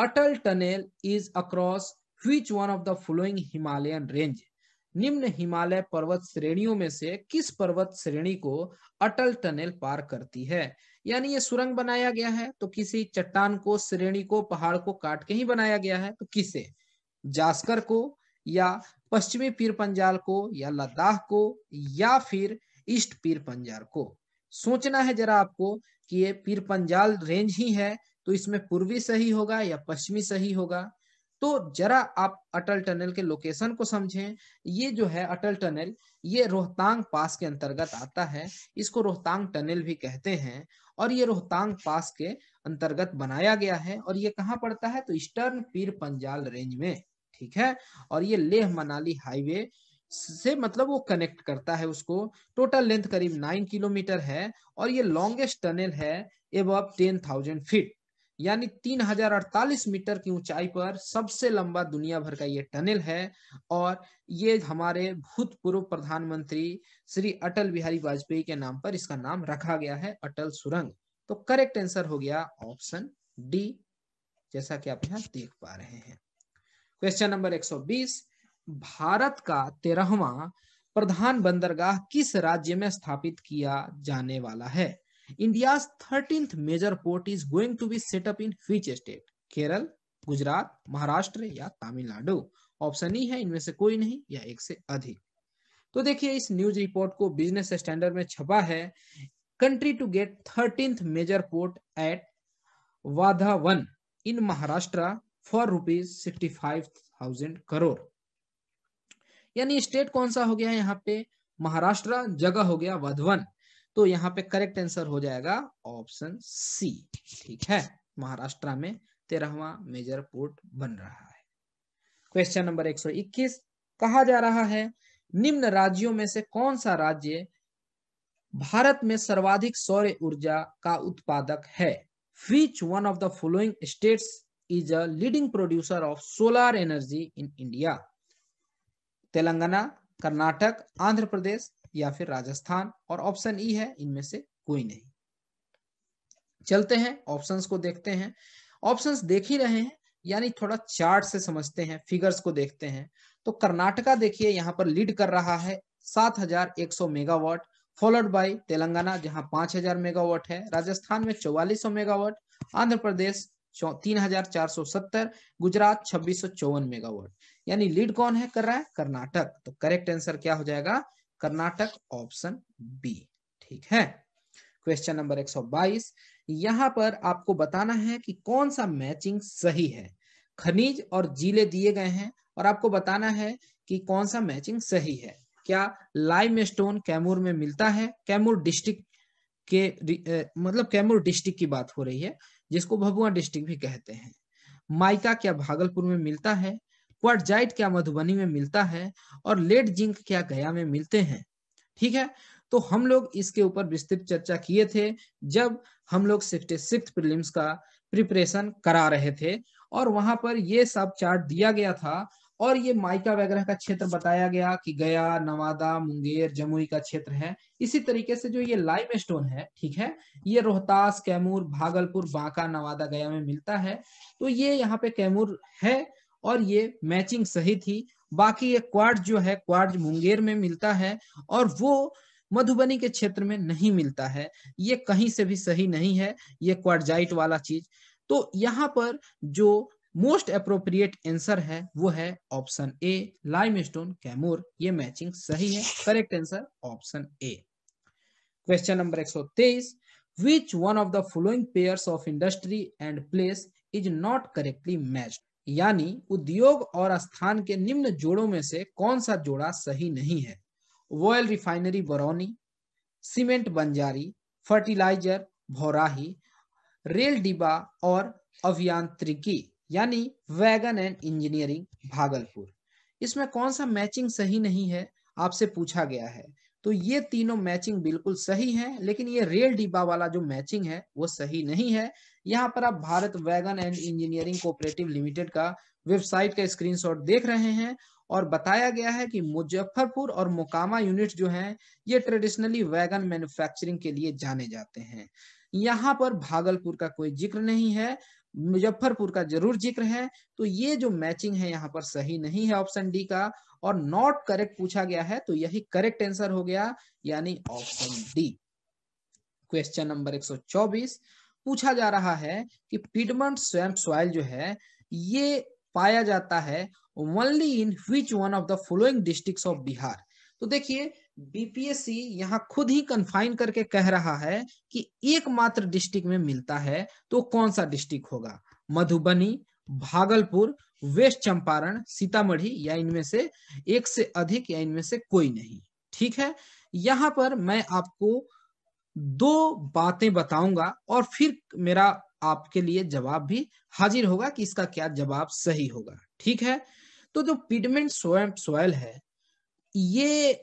Atal tunnel is across which one of the following Himalayan range निम्न हिमालय पर्वत श्रेणियों में से किस पर्वत श्रेणी को अटल टनेल पार करती है यानी ये सुरंग बनाया गया है तो किसी चट्टान को श्रेणी को पहाड़ को काट के ही बनाया गया है तो किसे जास्कर को या पश्चिमी पीर पंजाल को या लद्दाख को या फिर ईस्ट पीर पंजाल को सोचना है जरा आपको कि ये पीर पंजाल रेंज ही है तो इसमें पूर्वी सही होगा या पश्चिमी सही होगा तो जरा आप अटल टनल के लोकेशन को समझें ये जो है अटल टनल ये रोहतांग पास के अंतर्गत आता है इसको रोहतांग टनल भी कहते हैं और ये रोहतांग पास के अंतर्गत बनाया गया है और ये कहाँ पड़ता है तो ईस्टर्न पीर पंजाल रेंज में ठीक है और ये लेह मनाली हाईवे से मतलब वो कनेक्ट करता है उसको टोटल लेंथ करीब नाइन किलोमीटर है और ये लॉन्गेस्ट टनल है एब टेन थाउजेंड फीट यानी 3048 मीटर की ऊंचाई पर सबसे लंबा दुनिया भर का ये टनल है और ये हमारे भूतपूर्व प्रधानमंत्री श्री अटल बिहारी वाजपेयी के नाम पर इसका नाम रखा गया है अटल सुरंग तो करेक्ट आंसर हो गया ऑप्शन डी जैसा कि आप यहां देख पा रहे हैं क्वेश्चन नंबर 120 भारत का तेरहवा प्रधान बंदरगाह किस राज्य में स्थापित किया जाने वाला है India thirteen major port is going to be set up in which state Kerala Gujarat Maharashtra या तमिलनाडु ऑप्शन ई e है इनमें से कोई नहीं या एक से अधिक तो देखिए इस न्यूज रिपोर्ट को बिजनेस स्टैंडर्ड में छपा है country to get thirteen major port at Vadhavan in Maharashtra for rupees sixty five thousand crore यानी स्टेट कौन सा हो गया यहाँ पे महाराष्ट्र जगह हो गया वधवन तो यहाँ पे करेक्ट आंसर हो जाएगा ऑप्शन सी ठीक है महाराष्ट्र में तेरहवा मेजर पोर्ट बन रहा है क्वेश्चन नंबर 121 कहा जा रहा है निम्न राज्यों में से कौन सा राज्य भारत में सर्वाधिक सौर ऊर्जा का उत्पादक है which one of the following states is a leading producer of solar energy in India Telangana Karnataka Andhra Pradesh या फिर राजस्थान और ऑप्शन ई e है इनमें से कोई नहीं चलते हैं ऑप्शंस को देखते हैं ऑप्शंस देख ही रहे हैं यानी थोड़ा चार्ट से समझते हैं फिगर्स को देखते हैं तो कर्नाटका देखिए यहाँ पर लीड कर रहा है 7100 मेगावाट फॉलोड बाय तेलंगाना जहां 5000 मेगावाट है राजस्थान में 4400 मेगावाट आंध्र प्रदेश तीन हजार चार सौ सत्तर गुजरात छब्बीस सौ चौवन मेगावाट यानी लीड कौन है कर रहा है कर्नाटक तो करेक्ट आंसर क्या हो जाएगा कर्नाटक ऑप्शन बी ठीक है क्वेश्चन नंबर 122 यहां पर आपको बताना है कि कौन सा मैचिंग सही है खनिज और जिले दिए गए हैं और आपको बताना है कि कौन सा मैचिंग सही है क्या लाइम स्टोन कैमूर में मिलता है कैमूर डिस्ट्रिक्ट के मतलब कैमूर डिस्ट्रिक्ट की बात हो रही है जिसको भभुआ डिस्ट्रिक्ट भी कहते हैं माइका क्या भागलपुर में मिलता है क्वारजाइट क्या मधुबनी में मिलता है और लेड जिंक क्या गया में मिलते हैं ठीक है तो हम लोग इसके ऊपर विस्तृत चर्चा किए थे जब हम लोग प्रीलिम्स का प्रिपरेशन करा रहे थे और वहां पर ये सब चार्ट दिया गया था और ये माइका वगैरह का क्षेत्र बताया गया कि गया नवादा मुंगेर जमुई का क्षेत्र है इसी तरीके से जो ये लाइम स्टोन है ठीक है ये रोहतास कैमूर भागलपुर बांका नवादा गया में मिलता है तो ये यहाँ पे कैमूर है और ये मैचिंग सही थी बाकी ये क्वार्ट जो है क्वार्ट मुंगेर में मिलता है और वो मधुबनी के क्षेत्र में नहीं मिलता है ये कहीं से भी सही नहीं है ये क्वार्टजाइट वाला चीज तो यहाँ पर जो मोस्ट अप्रोप्रिएट आंसर है वो है option A lime stone Kaimur ये मैचिंग सही है correct answer option A question number 123 which one of the following pairs of industry and place is not correctly matched यानी उद्योग और स्थान के निम्न जोड़ों में से कौन सा जोड़ा सही नहीं है oil refinery Barauni cement Banjari fertiliser Bhaurahi rail डिब्बा और अभियांत्रिकी यानी वैगन एंड इंजीनियरिंग भागलपुर इसमें कौन सा मैचिंग सही नहीं है आपसे पूछा गया है तो ये तीनों मैचिंग बिल्कुल सही है लेकिन ये रेल डिब्बा वाला जो मैचिंग है वो सही नहीं है यहाँ पर आप Bharat Wagon and Engineering Cooperative Limited का वेबसाइट का स्क्रीनशॉट देख रहे हैं और बताया गया है कि मुजफ्फरपुर और मोकामा यूनिट जो है ये ट्रेडिशनली वैगन मैन्युफैक्चरिंग के लिए जाने जाते हैं यहाँ पर भागलपुर का कोई जिक्र नहीं है मुजफ्फरपुर का जरूर जिक्र है तो ये जो मैचिंग है यहाँ पर सही नहीं है ऑप्शन डी का और नॉट करेक्ट पूछा गया है तो यही करेक्ट आंसर हो गया यानी ऑप्शन डी क्वेश्चन नंबर 124 पूछा जा रहा है कि पीडमंट स्वैम्प सॉइल जो है ये पाया जाता है only in which one of the following district of Bihar तो देखिए बीपीएससी यहाँ खुद ही कन्फाइन करके कह रहा है कि एकमात्र डिस्ट्रिक्ट में मिलता है तो कौन सा डिस्ट्रिक्ट होगा मधुबनी भागलपुर वेस्ट चंपारण सीतामढ़ी या इनमें से एक से अधिक या इनमें से कोई नहीं ठीक है यहाँ पर मैं आपको दो बातें बताऊंगा और फिर मेरा आपके लिए जवाब भी हाजिर होगा कि इसका क्या जवाब सही होगा ठीक है तो जो पिडमेंट सोयल है ये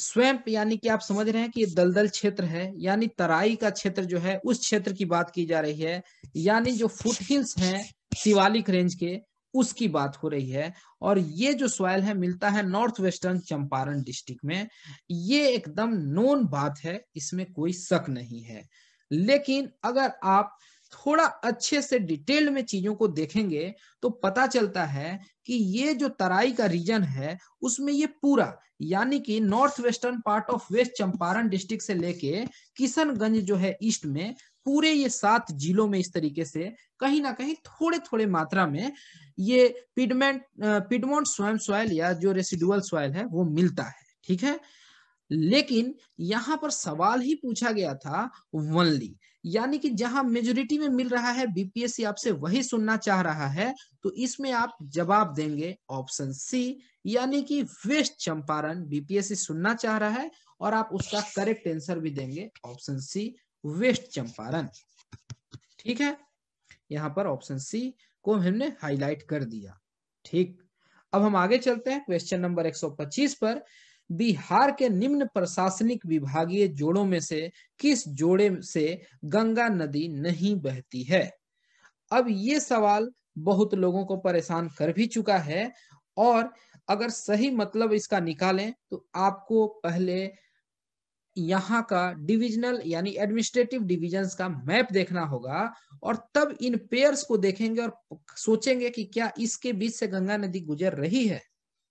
स्वैम्प यानी कि आप समझ रहे हैं कि दलदल क्षेत्र है यानी तराई का क्षेत्र जो है उस क्षेत्र की बात की जा रही है यानी जो फुटहिल्स है शिवालिक रेंज के उसकी बात हो रही है और ये जो सॉयल है मिलता है नॉर्थ वेस्टर्न चंपारण डिस्ट्रिक्ट में ये एकदम नोन बात है इसमें कोई शक नहीं है लेकिन अगर आप थोड़ा अच्छे से डिटेल में चीजों को देखेंगे तो पता चलता है कि ये जो तराई का रीजन है उसमें ये पूरा यानी कि north western part of West Champaran district से लेके किशनगंज जो है ईस्ट में पूरे ये सात जिलों में इस तरीके से कहीं ना कहीं थोड़े थोड़े मात्रा में ये पिडमेंट पिडमोंट स्वयं सॉयल या जो रेसिडुअल सॉयल है वो मिलता है ठीक है लेकिन यहाँ पर सवाल ही पूछा गया था वनली यानी कि जहां मेजोरिटी में मिल रहा है बीपीएससी आपसे वही सुनना चाह रहा है तो इसमें आप जवाब देंगे ऑप्शन सी यानी कि वेस्ट चंपारण बीपीएससी सुनना चाह रहा है और आप उसका करेक्ट आंसर भी देंगे ऑप्शन सी वेस्ट चंपारण ठीक है यहां पर ऑप्शन सी को हमने हाईलाइट कर दिया ठीक अब हम आगे चलते हैं क्वेश्चन नंबर 125 पर बिहार के निम्न प्रशासनिक विभागीय जोड़ों में से किस जोड़े से गंगा नदी नहीं बहती है अब ये सवाल बहुत लोगों को परेशान कर भी चुका है और अगर सही मतलब इसका निकालें तो आपको पहले यहाँ का डिविजनल यानी एडमिनिस्ट्रेटिव डिविजन का मैप देखना होगा और तब इन पेयर्स को देखेंगे और सोचेंगे कि क्या इसके बीच से गंगा नदी गुजर रही है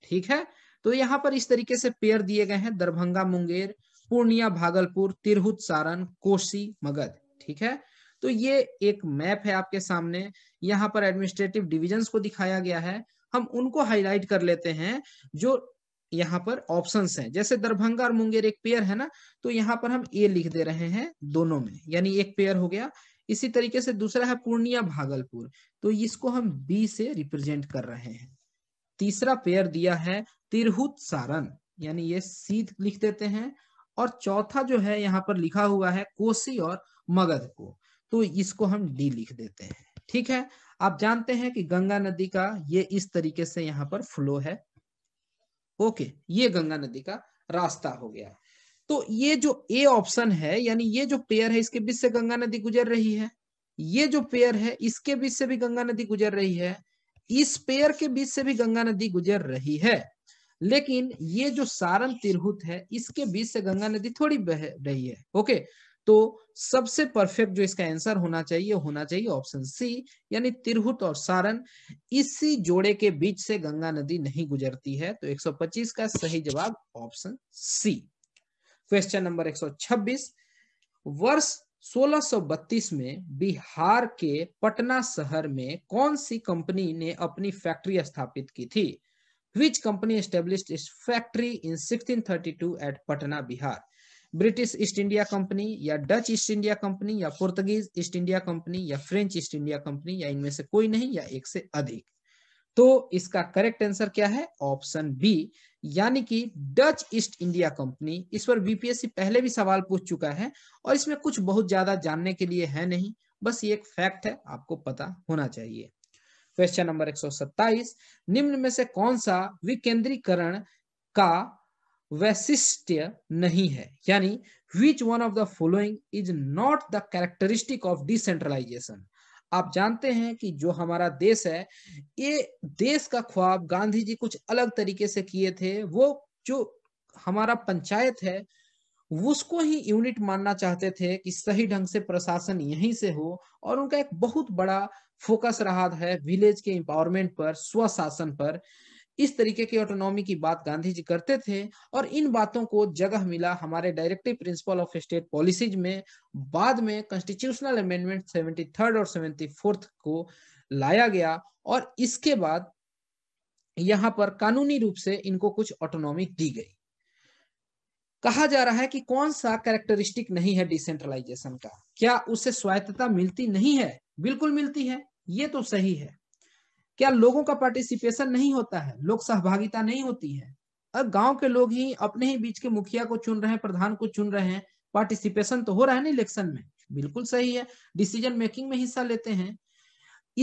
ठीक है तो यहाँ पर इस तरीके से पेयर दिए गए हैं दरभंगा मुंगेर पूर्णिया भागलपुर तिरहुत सारण कोसी मगध ठीक है तो ये एक मैप है आपके सामने यहाँ पर एडमिनिस्ट्रेटिव डिविजन्स को दिखाया गया है हम उनको हाईलाइट कर लेते हैं जो यहाँ पर ऑप्शन हैं जैसे दरभंगा और मुंगेर एक पेयर है ना तो यहाँ पर हम ए लिख दे रहे हैं दोनों में यानी एक पेयर हो गया इसी तरीके से दूसरा है पूर्णिया भागलपुर तो इसको हम बी से रिप्रेजेंट कर रहे हैं तीसरा पेयर दिया है तिरहुत सारन यानी ये सीध लिख देते हैं और चौथा जो है यहाँ पर लिखा हुआ है कोसी और मगध को तो इसको हम डी लिख देते हैं ठीक है आप जानते हैं कि गंगा नदी का ये इस तरीके से यहाँ पर फ्लो है ओके ये गंगा नदी का रास्ता हो गया तो ये जो ए ऑप्शन है यानी ये जो पेयर है इसके बीच से गंगा नदी गुजर रही है ये जो पेयर है इसके बीच से भी गंगा नदी गुजर रही है इस पेयर के बीच से भी गंगा नदी गुजर रही है लेकिन ये जो सारण तिरहुत है इसके बीच से गंगा नदी थोड़ी बह रही है ओके तो सबसे परफेक्ट जो इसका आंसर होना चाहिए होना चाहिए ऑप्शन सी यानी तिरहुत और सारण इसी जोड़े के बीच से गंगा नदी नहीं गुजरती है तो 125 का सही जवाब ऑप्शन सी क्वेश्चन नंबर 126 वर्ष 1632 में बिहार के पटना शहर में कौन सी कंपनी ने अपनी फैक्ट्री स्थापित की थी विच कंपनी एस्टेब्लिश इस factory in 1632 at Patna Bihar British East India Company या डच ईस्ट इंडिया कंपनी या पुर्तगीज ईस्ट इंडिया कंपनी या फ्रेंच ईस्ट इंडिया कंपनी या इनमें से कोई नहीं या एक से अधिक तो इसका करेक्ट आंसर क्या है ऑप्शन बी यानी कि डच ईस्ट इंडिया कंपनी इस पर बीपीएससी पहले भी सवाल पूछ चुका है और इसमें कुछ बहुत ज्यादा जानने के लिए है नहीं बस ये एक फैक्ट है आपको पता होना चाहिए क्वेश्चन नंबर 127 निम्न में से कौन सा विकेंद्रीकरण का वैशिष्ट नहीं है यानी which one of the following is not the characteristic of decentralisation आप जानते हैं कि जो हमारा देश है ये देश का ख्वाब गांधी जी कुछ अलग तरीके से किए थे वो जो हमारा पंचायत है उसको ही यूनिट मानना चाहते थे कि सही ढंग से प्रशासन यहीं से हो और उनका एक बहुत बड़ा फोकस रहा है विलेज के एम्पावरमेंट पर स्वशासन पर इस तरीके की ऑटोनॉमी की बात गांधी जी करते थे और इन बातों को जगह मिला हमारे directive principle of state policies में बाद में कॉन्स्टिट्यूशनल अमेंडमेंट सेवेंटी थर्ड और सेवेंटी फोर्थ को लाया गया और इसके बाद यहाँ पर कानूनी रूप से इनको कुछ ऑटोनॉमी दी गई कहा जा रहा है कि कौन सा कैरेक्टरिस्टिक नहीं है डिसेंट्रलाइजेशन का क्या उसे स्वायत्तता मिलती नहीं है बिल्कुल मिलती है ये तो सही है क्या लोगों का पार्टिसिपेशन नहीं होता है लोग सहभागिता नहीं होती है अब गांव के लोग ही अपने ही बीच के मुखिया को चुन रहे हैं प्रधान को चुन रहे हैं पार्टिसिपेशन तो हो रहा है ना इलेक्शन में बिल्कुल सही है डिसीजन मेकिंग में हिस्सा लेते हैं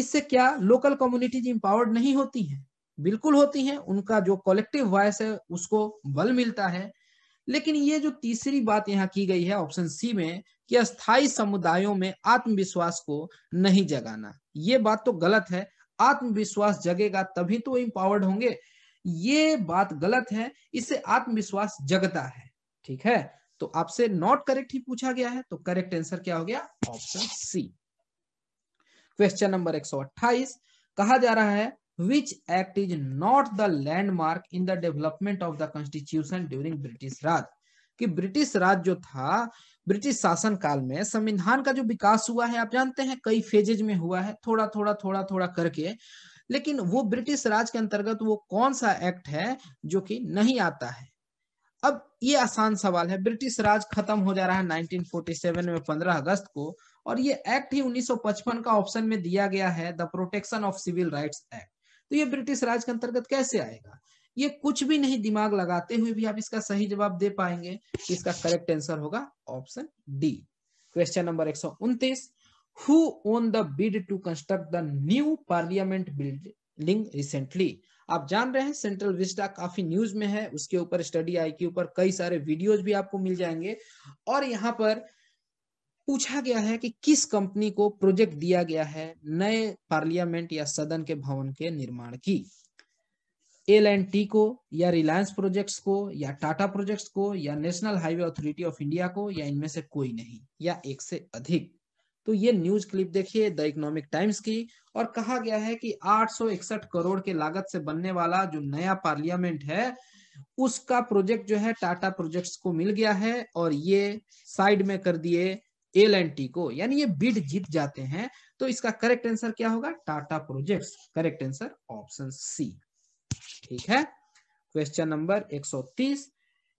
इससे क्या लोकल कम्युनिटीज इंपावर्ड नहीं होती है बिल्कुल होती है उनका जो कलेक्टिव वॉयस है उसको बल मिलता है लेकिन ये जो तीसरी बात यहाँ की गई है ऑप्शन सी में कि अस्थाई समुदायों में आत्मविश्वास को नहीं जगाना ये बात तो गलत है आत्मविश्वास जगेगा तभी तो इम्पावर्ड होंगे ये बात गलत है इससे आत्मविश्वास जगता है ठीक है तो आपसे नॉट करेक्ट ही पूछा गया है तो करेक्ट आंसर क्या हो गया ऑप्शन सी क्वेश्चन नंबर 128 कहा जा रहा है which act is not the landmark in the development of the constitution during British Raj कि ब्रिटिश राज जो था ब्रिटिश शासन काल में संविधान का जो विकास हुआ है आप जानते हैं कई फेजेज में हुआ है थोड़ा थोड़ा थोड़ा थोड़ा करके लेकिन वो ब्रिटिश राज के अंतर्गत वो कौन सा एक्ट है जो कि नहीं आता है अब ये आसान सवाल है ब्रिटिश राज खत्म हो जा रहा है 1947 में 15 अगस्त को और ये एक्ट ही 1955 का ऑप्शन में दिया गया है the protection of civil rights act तो ये ब्रिटिश राज के अंतर्गत कैसे आएगा ये कुछ भी नहीं दिमाग लगाते हुए भी आप इसका सही जवाब दे पाएंगे इसका करेक्ट आंसर होगा ऑप्शन डी क्वेश्चन नंबर एक सौ उन्तीस who won the bid to construct the new parliament building recently आप जान रहे हैं सेंट्रल विस्टा काफी न्यूज में है उसके ऊपर स्टडी आई के ऊपर कई सारे वीडियोज भी आपको मिल जाएंगे और यहाँ पर पूछा गया है कि किस कंपनी को प्रोजेक्ट दिया गया है नए पार्लियामेंट या सदन के भवन के निर्माण की एल एंड टी को या रिलायंस प्रोजेक्ट्स को या टाटा प्रोजेक्ट्स को या National Highway Authority of India को या इनमें से कोई नहीं या एक से अधिक तो ये न्यूज क्लिप देखिए द इकोनॉमिक टाइम्स की और कहा गया है कि 861 करोड़ के लागत से बनने वाला जो नया पार्लियामेंट है उसका प्रोजेक्ट जो है टाटा प्रोजेक्ट्स को मिल गया है और ये साइड में कर दिए एल एंड टी को यानी ये बिड जीत जाते हैं तो इसका करेक्ट आंसर क्या होगा Tata Projects correct answer option C ठीक है क्वेश्चन नंबर 130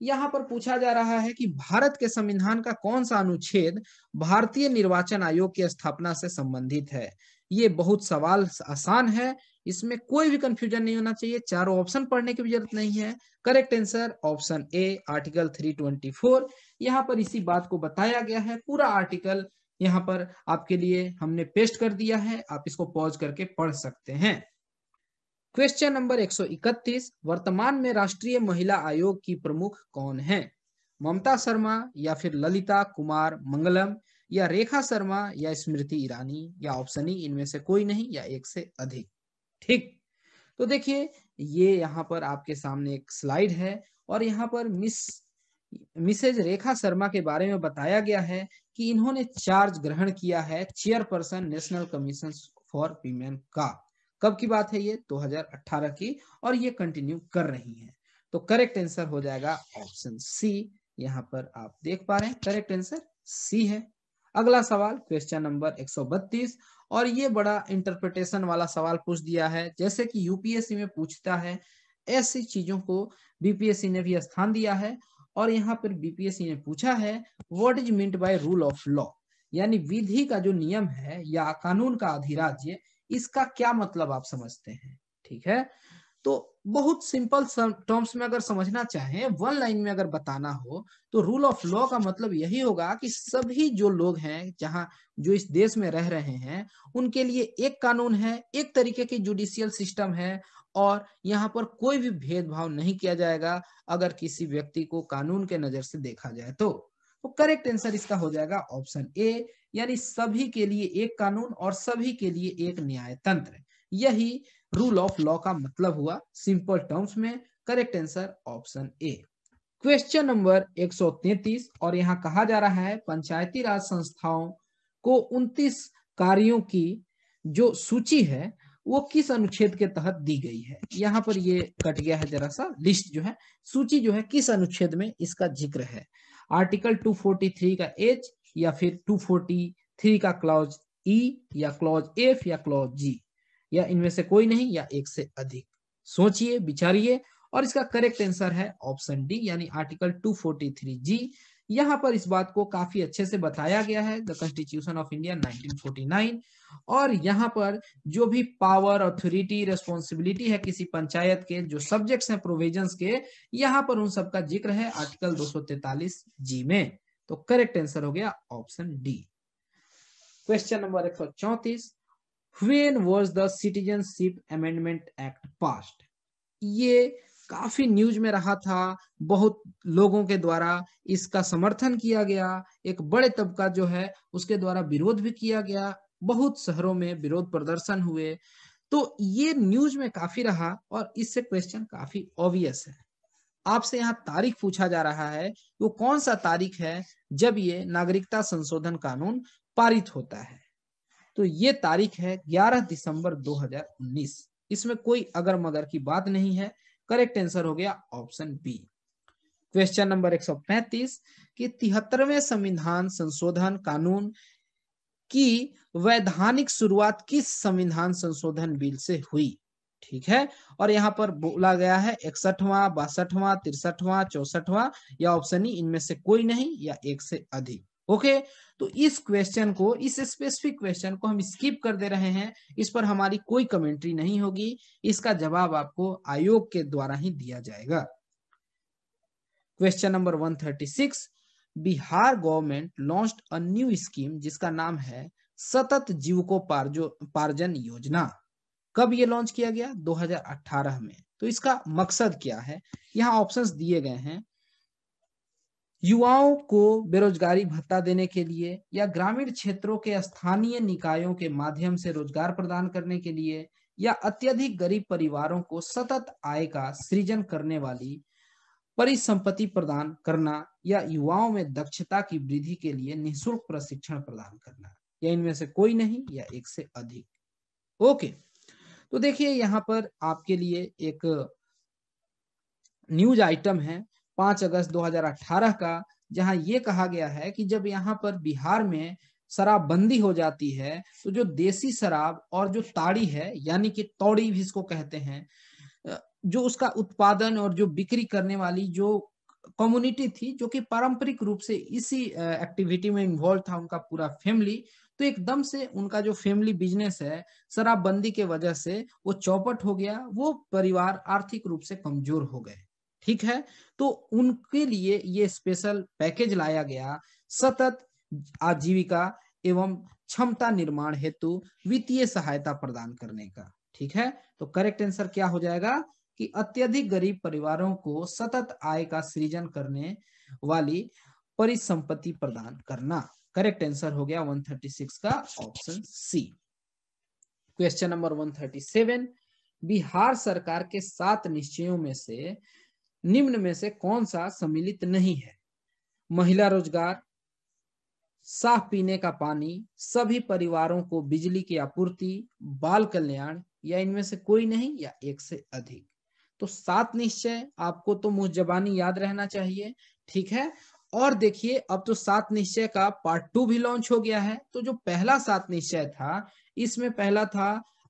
यहाँ पर पूछा जा रहा है कि भारत के संविधान का कौन सा अनुच्छेद भारतीय निर्वाचन आयोग की स्थापना से संबंधित है ये बहुत सवाल आसान है इसमें कोई भी कंफ्यूजन नहीं होना चाहिए चारों ऑप्शन पढ़ने की भी जरूरत नहीं है correct answer option A article 324 यहाँ पर इसी बात को बताया गया है पूरा आर्टिकल यहाँ पर आपके लिए हमने पेस्ट कर दिया है आप इसको पॉज करके पढ़ सकते हैं क्वेश्चन नंबर 131 वर्तमान में राष्ट्रीय महिला आयोग की प्रमुख कौन है ममता शर्मा या फिर ललिता कुमार मंगलम या रेखा शर्मा या स्मृति ईरानी या ऑप्शन ई इनमें से कोई नहीं या एक से अधिक ठीक तो देखिए ये यहाँ पर आपके सामने एक स्लाइड है और यहाँ पर मिस मिसेज रेखा शर्मा के बारे में बताया गया है कि इन्होंने चार्ज ग्रहण किया है chairperson National Commission for Women का कब की बात है ये 2018 की और ये कंटिन्यू कर रही है तो करेक्ट आंसर हो जाएगा ऑप्शन सी यहाँ पर आप देख पा रहे हैं करेक्ट आंसर सी है अगला सवाल क्वेश्चन नंबर 132 और ये बड़ा इंटरप्रिटेशन वाला सवाल पूछ दिया है जैसे कि यूपीएससी में पूछता है ऐसी चीजों को बीपीएससी ने भी स्थान दिया है और यहाँ पर बीपीएससी ने पूछा है what is meant by rule of law यानी विधि का जो नियम है या कानून का अधिराज्य इसका क्या मतलब आप समझते हैं ठीक है तो बहुत सिंपल टर्म्स में अगर समझना चाहें वन लाइन में अगर बताना हो तो रूल ऑफ लॉ का मतलब यही होगा कि सभी जो लोग हैं जहां जो इस देश में रह रहे हैं उनके लिए एक कानून है एक तरीके की जुडिशियल सिस्टम है और यहाँ पर कोई भी भेदभाव नहीं किया जाएगा अगर किसी व्यक्ति को कानून के नजर से देखा जाए तो तो करेक्ट आंसर इसका हो जाएगा ऑप्शन ए यानी सभी के लिए एक कानून और सभी के लिए एक न्याय तंत्र यही रूल ऑफ लॉ का मतलब हुआ सिंपल टर्म्स में correct answer option A question number 133 और यहाँ कहा जा रहा है पंचायती राज संस्थाओं को 29 कार्यों की जो सूची है वो किस अनुच्छेद के तहत दी गई है यहाँ पर ये कट गया है जरा सा लिस्ट जो है सूची जो है किस अनुच्छेद में इसका जिक्र है आर्टिकल 243 का एच या फिर 243 का क्लॉज ई e, या क्लॉज एफ या क्लॉज जी या इनमें से कोई नहीं या एक से अधिक सोचिए विचारिए और इसका करेक्ट आंसर है ऑप्शन डी यानी आर्टिकल 243 जी यहाँ पर इस बात को काफी अच्छे से बताया गया है द कॉन्स्टिट्यूशन ऑफ इंडिया 1949 और यहाँ पर जो भी पावर अथॉरिटी रेस्पॉन्सिबिलिटी है किसी पंचायत के जो सब्जेक्ट्स हैं प्रोविजन के यहाँ पर उन सबका जिक्र है आर्टिकल 243 जी में तो करेक्ट आंसर हो गया ऑप्शन डी क्वेश्चन नंबर एक सौ चौतीस when was the citizenship amendment act pass ये काफी न्यूज में रहा था बहुत लोगों के द्वारा इसका समर्थन किया गया एक बड़े तबका जो है उसके द्वारा विरोध भी किया गया बहुत शहरों में विरोध प्रदर्शन हुए तो ये न्यूज में काफी रहा और इससे क्वेश्चन काफी ऑब्वियस है आपसे यहाँ तारीख पूछा जा रहा है वो कौन सा तारीख है जब ये नागरिकता संशोधन कानून पारित होता है तो ये तारीख है 11 दिसंबर 2019 इसमें कोई अगर मगर की बात नहीं है करेक्ट आंसर हो गया ऑप्शन बी क्वेश्चन नंबर 135 कि तिहत्तरवें संविधान संशोधन कानून की वैधानिक शुरुआत किस संविधान संशोधन बिल से हुई ठीक है और यहाँ पर बोला गया है इकसठवा बासठवा तिरसठवा चौसठवा या ऑप्शन ई e, इनमें से कोई नहीं या एक से अधिक ओके तो इस क्वेश्चन को इस स्पेसिफिक क्वेश्चन को हम स्किप कर दे रहे हैं इस पर हमारी कोई कमेंट्री नहीं होगी इसका जवाब आपको आयोग के द्वारा ही दिया जाएगा question number 136 Bihar government launch a new scheme जिसका नाम है सतत जीव पार्जन योजना कब ये लॉन्च किया गया 2018 में तो इसका मकसद क्या है यहाँ ऑप्शंस दिए गए हैं युवाओं को बेरोजगारी भत्ता देने के लिए या ग्रामीण क्षेत्रों के स्थानीय निकायों के माध्यम से रोजगार प्रदान करने के लिए या अत्यधिक गरीब परिवारों को सतत आय का सृजन करने वाली परिसंपत्ति प्रदान करना या युवाओं में दक्षता की वृद्धि के लिए निःशुल्क प्रशिक्षण प्रदान करना या इनमें से कोई नहीं या एक से अधिक ओके तो देखिए यहाँ पर आपके लिए एक न्यूज आइटम है पांच अगस्त 2018 का जहां ये कहा गया है कि जब यहाँ पर बिहार में शराबबंदी हो जाती है तो जो देसी शराब और जो ताड़ी है यानी कि तौड़ी भी इसको कहते हैं जो उसका उत्पादन और जो बिक्री करने वाली जो कम्युनिटी थी जो कि पारंपरिक रूप से इसी एक्टिविटी में इन्वॉल्व था उनका पूरा फैमिली तो एकदम से उनका जो फैमिली बिजनेस है शराबबंदी के वजह से वो चौपट हो गया वो परिवार आर्थिक रूप से कमजोर हो गए ठीक है तो उनके लिए ये स्पेशल पैकेज लाया गया सतत आजीविका एवं क्षमता निर्माण हेतु वित्तीय सहायता प्रदान करने का ठीक है तो करेक्ट आंसर क्या हो जाएगा कि अत्यधिक गरीब परिवारों को सतत आय का सृजन करने वाली परिसंपत्ति प्रदान करना करेक्ट आंसर हो गया 136 का option C question number 137 Bihar सरकार के सात निश्चयों में से निम्न में से कौन सा सम्मिलित नहीं है महिला रोजगार साफ पीने का पानी सभी परिवारों को बिजली की आपूर्ति बाल कल्याण या इनमें से कोई नहीं या एक से अधिक तो सात निश्चय आपको तो मुझ जबानी याद रहना चाहिए ठीक है और देखिए अब तो सात निश्चय का पार्ट टू भी लॉन्च हो गया है तो जो पहला सात निश्चय था इसमें पहला था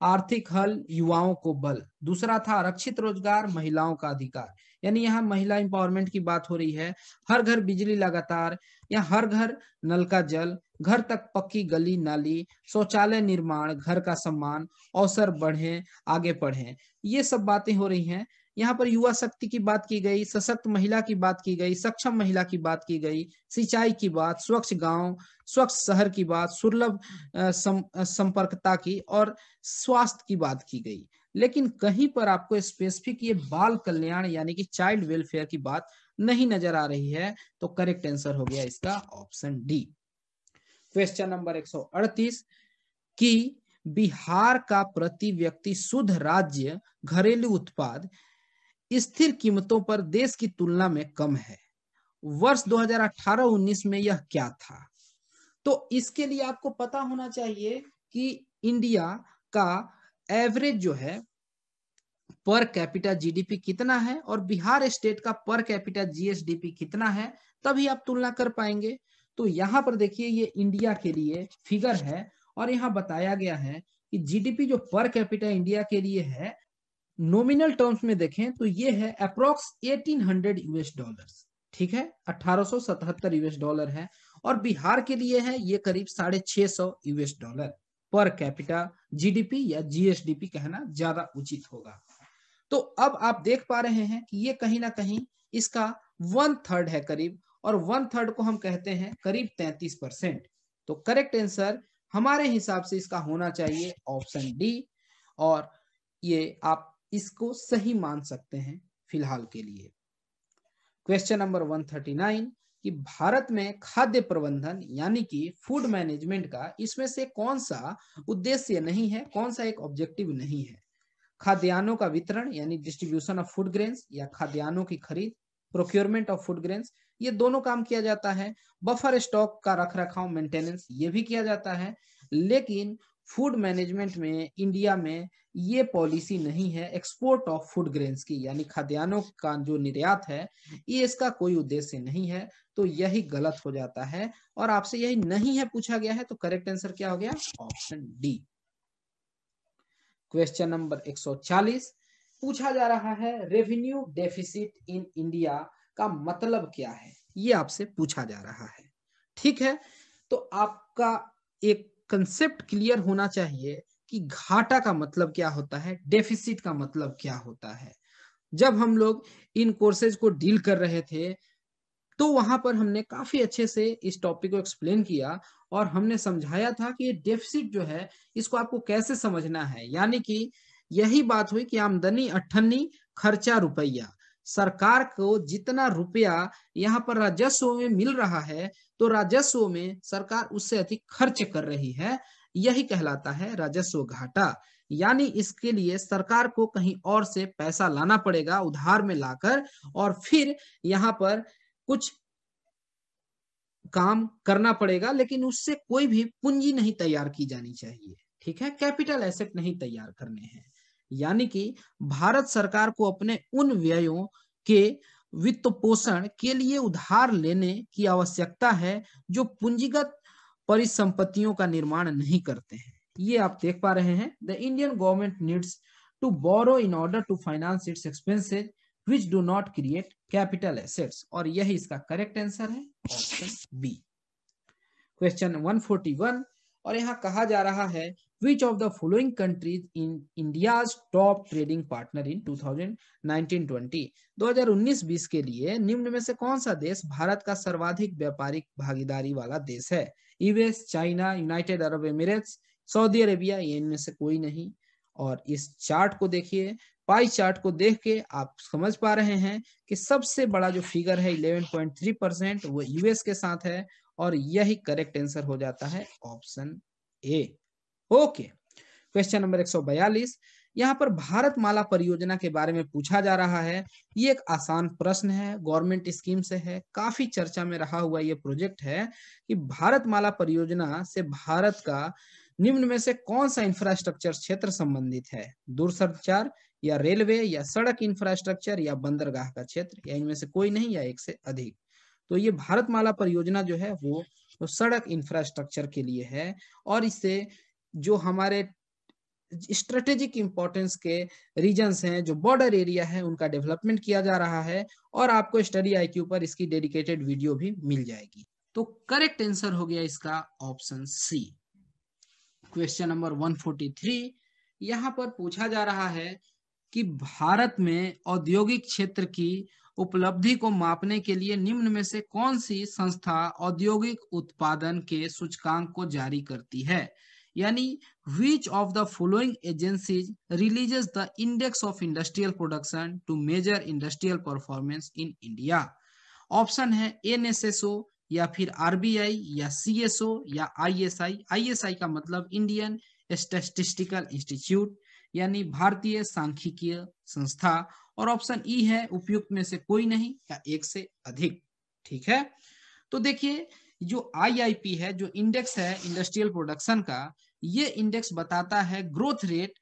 आर्थिक हल युवाओं को बल दूसरा था आरक्षित रोजगार महिलाओं का अधिकार यानी यहाँ महिला इंपावरमेंट की बात हो रही है हर घर बिजली लगातार या हर घर नल का जल घर तक पक्की गली नाली शौचालय निर्माण घर का सम्मान अवसर बढ़े आगे पढ़े ये सब बातें हो रही हैं यहाँ पर युवा शक्ति की बात की गई सशक्त महिला की बात की गई सक्षम महिला की बात की गई सिंचाई की बात स्वच्छ गांव स्वच्छ शहर की बात सुलभ संपर्कता की और स्वास्थ्य की बात की गई लेकिन कहीं पर आपको स्पेसिफिक ये बाल कल्याण यानी कि चाइल्ड वेलफेयर की बात नहीं नजर आ रही है तो करेक्ट आंसर हो गया इसका ऑप्शन डी क्वेश्चन नंबर एक की बिहार का प्रति व्यक्ति शुद्ध राज्य घरेलू उत्पाद स्थिर कीमतों पर देश की तुलना में कम है वर्ष 2018-19 में यह क्या था तो इसके लिए आपको पता होना चाहिए कि इंडिया का एवरेज जो है पर कैपिटा जीडीपी कितना है और बिहार स्टेट का पर कैपिटा जीएसडीपी कितना है तभी आप तुलना कर पाएंगे तो यहां पर देखिए ये इंडिया के लिए फिगर है और यहां बताया गया है कि जीडीपी जो पर कैपिटा इंडिया के लिए है नोमिनल टर्म्स में देखें तो ये है अप्रोक्स 1800 हंड्रेड यूएस डॉलर ठीक है 1877 यूएस डॉलर है और बिहार के लिए है ये करीब साढ़े छह सौ US dollar per capita GDP या जीएसडीपी कहना ज्यादा उचित होगा तो अब आप देख पा रहे हैं कि ये कहीं ना कहीं इसका वन थर्ड है करीब और वन थर्ड को हम कहते हैं करीब तैतीस तो करेक्ट आंसर हमारे हिसाब से इसका होना चाहिए ऑप्शन डी और ये आप इसको सही मान सकते हैं फिलहाल के लिए क्वेश्चन नंबर 139 कि भारत में खाद्य प्रबंधन यानी कि फूड मैनेजमेंट का इसमें से कौन सा उद्देश्य नहीं है कौन सा एक ऑब्जेक्टिव नहीं है खाद्यान्नों का वितरण यानी डिस्ट्रीब्यूशन ऑफ फूड ग्रेन्स या खाद्यान्नों की खरीद प्रोक्योरमेंट ऑफ फूड ग्रेन्स ये दोनों काम किया जाता है बफर स्टॉक का रख रखाव मेंटेनेंस ये भी किया जाता है लेकिन फूड मैनेजमेंट में इंडिया में ये पॉलिसी नहीं है एक्सपोर्ट ऑफ फूड ग्रेन की यानी खाद्यान्नों का जो निर्यात है ये इसका कोई उद्देश्य नहीं है तो यही गलत हो जाता है और आपसे यही नहीं है पूछा गया है तो करेक्ट आंसर क्या हो गया ऑप्शन डी क्वेश्चन नंबर 140 पूछा जा रहा है रेवेन्यू डेफिसिट इन इंडिया का मतलब क्या है ये आपसे पूछा जा रहा है ठीक है तो आपका एक कंसेप्ट क्लियर होना चाहिए कि घाटा का मतलब क्या होता है डेफिसिट का मतलब क्या होता है जब हम लोग इन कोर्सेज को डील कर रहे थे तो वहां पर हमने काफी अच्छे से इस टॉपिक को एक्सप्लेन किया और हमने समझाया था कि ये डेफिसिट जो है इसको आपको कैसे समझना है यानी कि यही बात हुई कि आमदनी अठन्नी खर्चा रुपया सरकार को जितना रुपया यहाँ पर राजस्व में मिल रहा है तो राजस्व में सरकार उससे अधिक खर्च कर रही है यही कहलाता है राजस्व घाटा यानी इसके लिए सरकार को कहीं और से पैसा लाना पड़ेगा उधार में लाकर और फिर यहाँ पर कुछ काम करना पड़ेगा लेकिन उससे कोई भी पूंजी नहीं तैयार की जानी चाहिए ठीक है कैपिटल एसेट नहीं तैयार करने हैं यानी कि भारत सरकार को अपने उन व्ययों के वित्त पोषण के लिए उधार लेने की आवश्यकता है जो पूंजीगत परिसंपत्तियों का निर्माण नहीं करते हैं ये आप देख पा रहे हैं the Indian government needs to borrow in order to finance its expenses which do not create capital assets और यही इसका करेक्ट आंसर है ऑप्शन बी क्वेश्चन 141 और यहाँ कहा जा रहा है which of the following countries in India top trading partner in 2019-20 2019-20 के लिए निम्न में से कौन सा देश भारत का सर्वाधिक व्यापारिक भागीदारी वाला देश है US China United Arab Emirates Saudi Arabia ये इनमें से कोई नहीं और इस चार्ट को देखिए पाई चार्ट को देख के आप समझ पा रहे हैं कि सबसे बड़ा जो फिगर है 11.3 परसेंट वो यूएस के साथ है और यही करेक्ट आंसर हो जाता है option A okay question number 142 यहाँ पर भारत माला परियोजना के बारे में पूछा जा रहा है ये एक आसान प्रश्न है गवर्नमेंट स्कीम से है काफी चर्चा में रहा हुआ ये प्रोजेक्ट है कि भारत माला परियोजना से भारत का निम्न में से कौन सा इंफ्रास्ट्रक्चर क्षेत्र संबंधित है दूरसंचार या रेलवे या सड़क इंफ्रास्ट्रक्चर या बंदरगाह का क्षेत्र या इनमें से कोई नहीं या एक से अधिक तो ये भारत माला परियोजना जो है वो तो सड़क इंफ्रास्ट्रक्चर के लिए है और इससे जो हमारे स्ट्रेटेजिक इंपॉर्टेंस के रीजन्स हैं जो बॉर्डर एरिया है उनका डेवलपमेंट किया जा रहा है और आपको स्टडी आई पर इसकी डेडिकेटेड वीडियो भी मिल जाएगी तो करेक्ट आंसर हो गया इसका ऑप्शन सी क्वेश्चन नंबर 143 यहाँ पर पूछा जा रहा है कि भारत में औद्योगिक क्षेत्र की उपलब्धि को मापने के लिए निम्न में से कौन सी संस्था औद्योगिक उत्पादन के सूचकांक को जारी करती है यानी which of the following agencies releases the index of industrial production to major industrial performance in India option है एन या फिर आरबीआई या सी या आईएसआई आईएसआई का मतलब इंडियन स्टेटिस्टिकल इंस्टीट्यूट यानी भारतीय सांख्यिकीय संस्था और ऑप्शन ई e है उपयुक्त में से कोई नहीं या एक से अधिक ठीक है तो देखिए जो आईआईपी है जो इंडेक्स है इंडस्ट्रियल प्रोडक्शन का ये इंडेक्स बताता है growth rate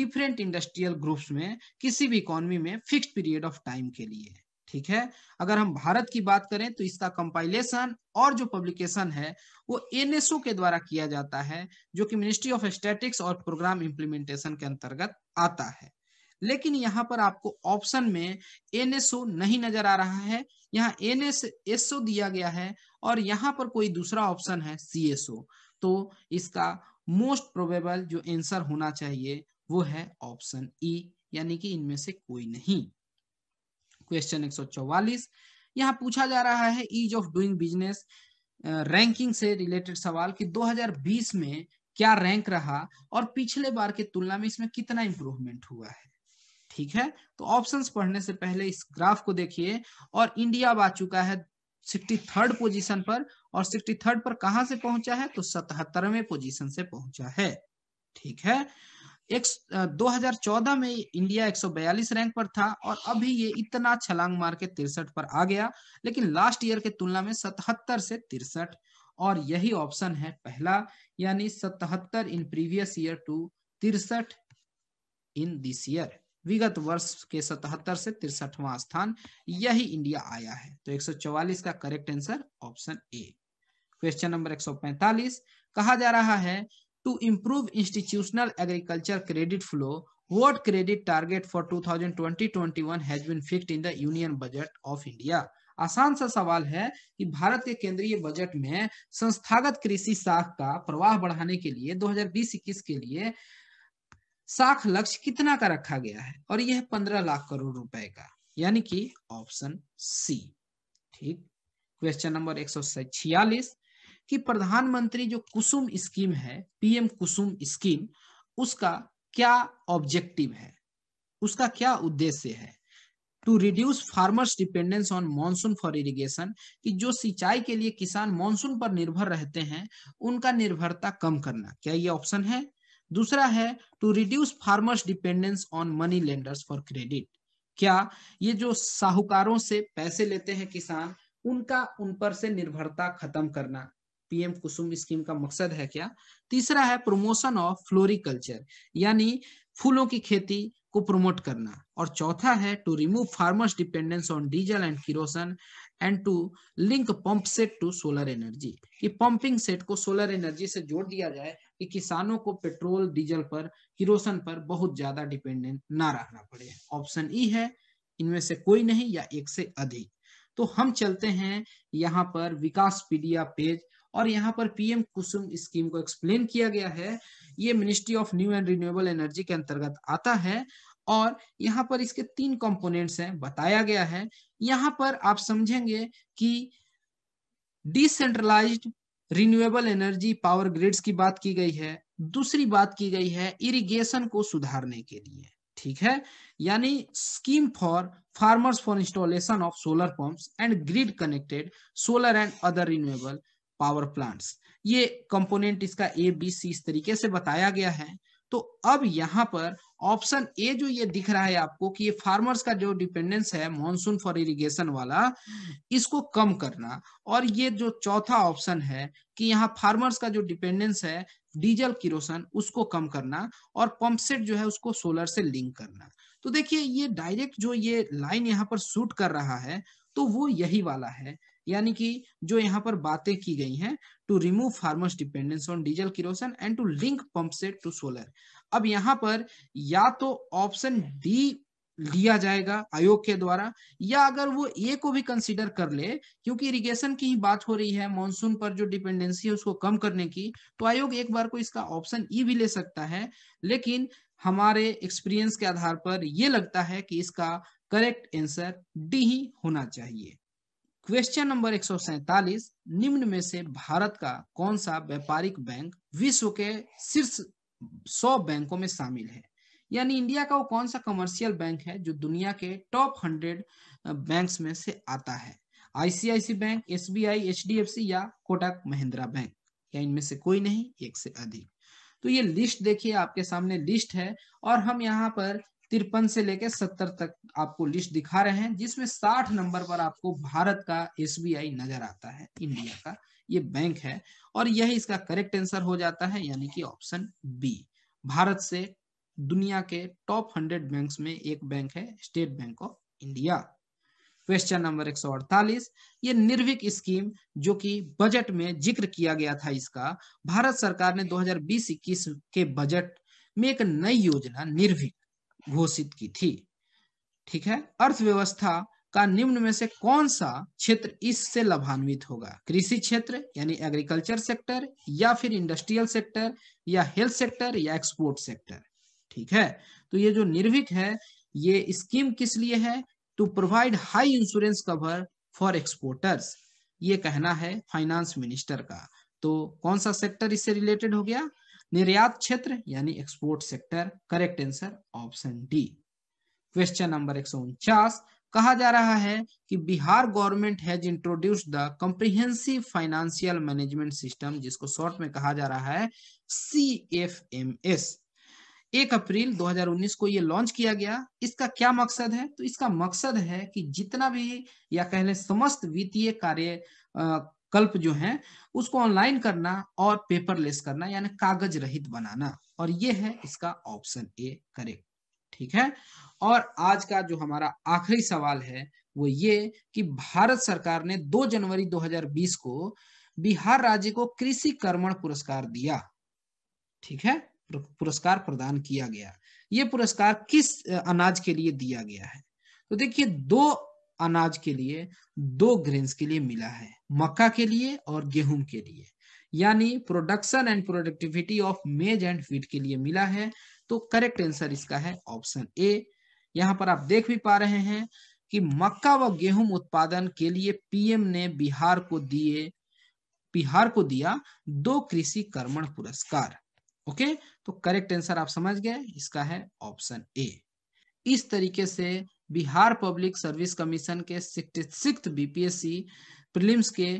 different industrial groups में किसी भी इकोनॉमी में फिक्स पीरियड ऑफ टाइम के लिए ठीक है अगर हम भारत की बात करें तो इसका कंपाइलेशन और जो पब्लिकेशन है वो एनएसओ के द्वारा किया जाता है जो कि मिनिस्ट्री ऑफ स्टेटिक्स और प्रोग्राम इंप्लीमेंटेशन के अंतर्गत आता है लेकिन यहाँ पर आपको ऑप्शन में एनएसओ नहीं नजर आ रहा है यहाँ एनएसओ दिया गया है और यहाँ पर कोई दूसरा ऑप्शन है ओ तो इसका मोस्ट प्रोबेबल जो आंसर होना चाहिए वो है ऑप्शन ई e, यानी कि इनमें से कोई नहीं क्वेश्चन चौवालीस यहाँ पूछा जा रहा है ease of doing business ranking से रिलेटेड सवाल कि 2020 में क्या रैंक रहा और पिछले बार की तुलना में इसमें कितना इंप्रूवमेंट हुआ है ठीक है तो ऑप्शंस पढ़ने से पहले इस ग्राफ को देखिए और इंडिया आ चुका है सिक्सटी थर्ड पोजिशन पर और सिक्सटी थर्ड पर कहा से पहुंचा है तो सतहत्तरवे पोजिशन से पहुंचा है ठीक है एक चौदह में इंडिया 142 रैंक पर था और अभी ये इतना छलांग मार के तिरसठ पर आ गया लेकिन लास्ट ईयर के तुलना में सतहत्तर से तिरसठ और यही ऑप्शन है पहला यानी सतहत्तर इन प्रीवियस ईयर टू तिरसठ इन दिस ईयर विगत वर्ष के 77 से तिरसठवा स्थान यही इंडिया आया है तो 144 का correct answer option A question number 145 कहा जा रहा है to improve institutional agriculture credit flow what credit target for 2020-21 has been fixed in the union budget of India आसान सा सवाल है कि भारत के केंद्रीय बजट में संस्थागत कृषि साख का प्रवाह बढ़ाने के लिए 2020-21 के लिए साख लक्ष्य कितना का रखा गया है और यह पंद्रह लाख करोड़ रुपए का यानी कि ऑप्शन सी ठीक क्वेश्चन नंबर एक सौ छियालीस कि प्रधानमंत्री जो कुसुम स्कीम है पीएम कुसुम स्कीम उसका क्या ऑब्जेक्टिव है उसका क्या उद्देश्य है to reduce farmers dependence on monsoon for irrigation कि जो सिंचाई के लिए किसान मॉनसून पर निर्भर रहते हैं उनका निर्भरता कम करना क्या ये ऑप्शन है दूसरा है to reduce farmers dependence on money lenders for credit क्या ये जो साहूकारों से पैसे लेते हैं किसान उनका उन पर से निर्भरता खत्म करना पीएम कुसुम स्कीम का मकसद है क्या तीसरा है प्रमोशन ऑफ फ्लोरिकल्चर यानी फूलों की खेती को प्रमोट करना और चौथा है to remove farmers dependence on diesel and kerosene and to link pump set to solar energy कि पंपिंग सेट को सोलर एनर्जी से जोड़ दिया जाए कि किसानों को पेट्रोल डीजल पर किरोसन पर बहुत ज्यादा डिपेंडेंट ना रहना पड़े ऑप्शन ई e है इनमें से कोई नहीं या एक से अधिक तो हम चलते हैं यहाँ पर विकास पीडिया पेज और यहाँ पर पीएम कुसुम स्कीम को एक्सप्लेन किया गया है ये ministry of new and renewable energy के अंतर्गत आता है और यहाँ पर इसके तीन कंपोनेंट्स हैं बताया गया है यहाँ पर आप समझेंगे कि decentralised renewable energy power grids की बात की गई है दूसरी बात की गई है इरिगेशन को सुधारने के लिए ठीक है यानी scheme for farmers for installation of solar pumps and grid connected solar and other renewable power plants ये कंपोनेंट इसका ए बी सी इस तरीके से बताया गया है तो अब यहाँ पर ऑप्शन ए जो ये दिख रहा है आपको कि ये फार्मर्स का जो डिपेंडेंस है मॉनसून फॉर इरिगेशन वाला इसको कम करना और ये जो चौथा ऑप्शन है कि यहाँ फार्मर्स का जो डिपेंडेंस है डीजल किरोसन उसको कम करना और पंप सेट जो है उसको सोलर से लिंक करना तो देखिए ये डायरेक्ट जो ये लाइन यहाँ पर सूट कर रहा है तो वो यही वाला है यानी कि जो यहाँ पर बातें की गई हैं to remove farmers dependence on diesel kerosene and to link pump set to solar अब यहां पर या तो ऑप्शन डी लिया जाएगा आयोग के द्वारा या अगर वो ए को भी कंसीडर कर ले क्योंकि इरिगेशन की ही बात हो रही है मॉनसून पर जो डिपेंडेंसी है उसको कम करने की तो आयोग एक बार को इसका ऑप्शन ई e भी ले सकता है लेकिन हमारे एक्सपीरियंस के आधार पर यह लगता है कि इसका करेक्ट आंसर डी ही होना चाहिए क्वेश्चन नंबर एक निम्न में से भारत का कौन सा व्यापारिक बैंक विश्व के शीर्ष सौ बैंकों में शामिल है यानी इंडिया का वो कौन सा कमर्शियल बैंक है जो दुनिया के टॉप हंड्रेड बैंक्स में से आता है आईसीआईसी बैंक एस बी या कोटक महिंद्रा बैंक या इनमें से कोई नहीं एक से अधिक तो ये लिस्ट देखिए आपके सामने लिस्ट है और हम यहाँ पर तिरपन से लेकर सत्तर तक आपको लिस्ट दिखा रहे हैं जिसमें साठ नंबर पर आपको भारत का एसबीआई नजर आता है इंडिया का ये बैंक है और यह इसका करेक्ट आंसर हो जाता है यानी कि ऑप्शन बी भारत से दुनिया के टॉप हंड्रेड बैंक में एक बैंक है State Bank of India question number 148 ये निर्भिक स्कीम जो कि बजट में जिक्र किया गया था इसका भारत सरकार ने 2020-21 के बजट में एक नई योजना निर्भीक घोषित की थी ठीक है अर्थव्यवस्था का निम्न में से कौन सा क्षेत्र इससे लाभान्वित होगा कृषि क्षेत्र यानी एग्रीकल्चर सेक्टर या फिर इंडस्ट्रियल सेक्टर या हेल्थ सेक्टर या एक्सपोर्ट सेक्टर ठीक है तो ये जो निर्भिक है ये स्कीम किस लिए है to provide high insurance cover for exporters ये कहना है फाइनेंस मिनिस्टर का तो कौन सा सेक्टर इससे रिलेटेड हो गया निर्यात क्षेत्र यानी export sector correct answer option D question number एक कहा जा रहा है कि Bihar government has introduce the comprehensive financial management system जिसको शॉर्ट में कहा जा रहा है सी एफ एम एस एक अप्रैल 2019 को ये लॉन्च किया गया इसका क्या मकसद है तो इसका मकसद है कि जितना भी या कह लें समस्त वित्तीय कार्य कल्प जो है उसको ऑनलाइन करना और पेपरलेस करना यानी कागज रहित बनाना और ये है इसका ऑप्शन ए करेक्ट ठीक है और आज का जो हमारा आखिरी सवाल है वो ये कि भारत सरकार ने 2 जनवरी 2020 को बिहार राज्य को कृषि कर्मण पुरस्कार दिया ठीक है पुरस्कार प्रदान किया गया ये पुरस्कार किस अनाज के लिए दिया गया है तो देखिए दो अनाज के लिए दो ग्रेन्स के लिए मिला है मक्का के लिए और गेहूं के लिए यानी production and productivity of maize and feed के लिए मिला है तो करेक्ट आंसर इसका है ऑप्शन ए यहाँ पर आप देख भी पा रहे हैं कि मक्का व गेहूं उत्पादन के लिए पीएम ने बिहार को दिए बिहार को दिया दो कृषि कर्मण पुरस्कार ओके तो करेक्ट आंसर आप समझ गए इसका है ऑप्शन ए इस तरीके से बिहार पब्लिक सर्विस कमीशन के सिक्सटी सिक्स बीपीएससी प्रीलिम्स के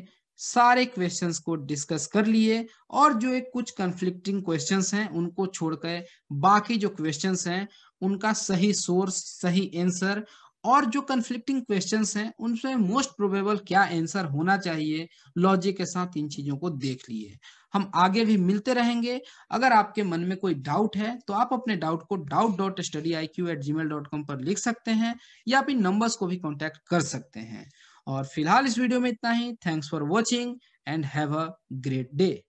सारे क्वेश्चंस को डिस्कस कर लिए और जो एक कुछ कंफ्लिक्टिंग क्वेश्चंस हैं उनको छोड़कर बाकी जो क्वेश्चंस हैं उनका सही सोर्स सही आंसर और जो कंफ्लिक्टिंग क्वेश्चंस हैं उनमें मोस्ट प्रोबेबल क्या आंसर होना चाहिए लॉजिक के साथ इन चीजों को देख लिए हम आगे भी मिलते रहेंगे अगर आपके मन में कोई डाउट है तो आप अपने डाउट को doubt dot study I Q at gmail dot com पर लिख सकते हैं या फिर नंबर्स को भी कॉन्टेक्ट कर सकते हैं और फिलहाल इस वीडियो में इतना ही thanks for watching and have a great day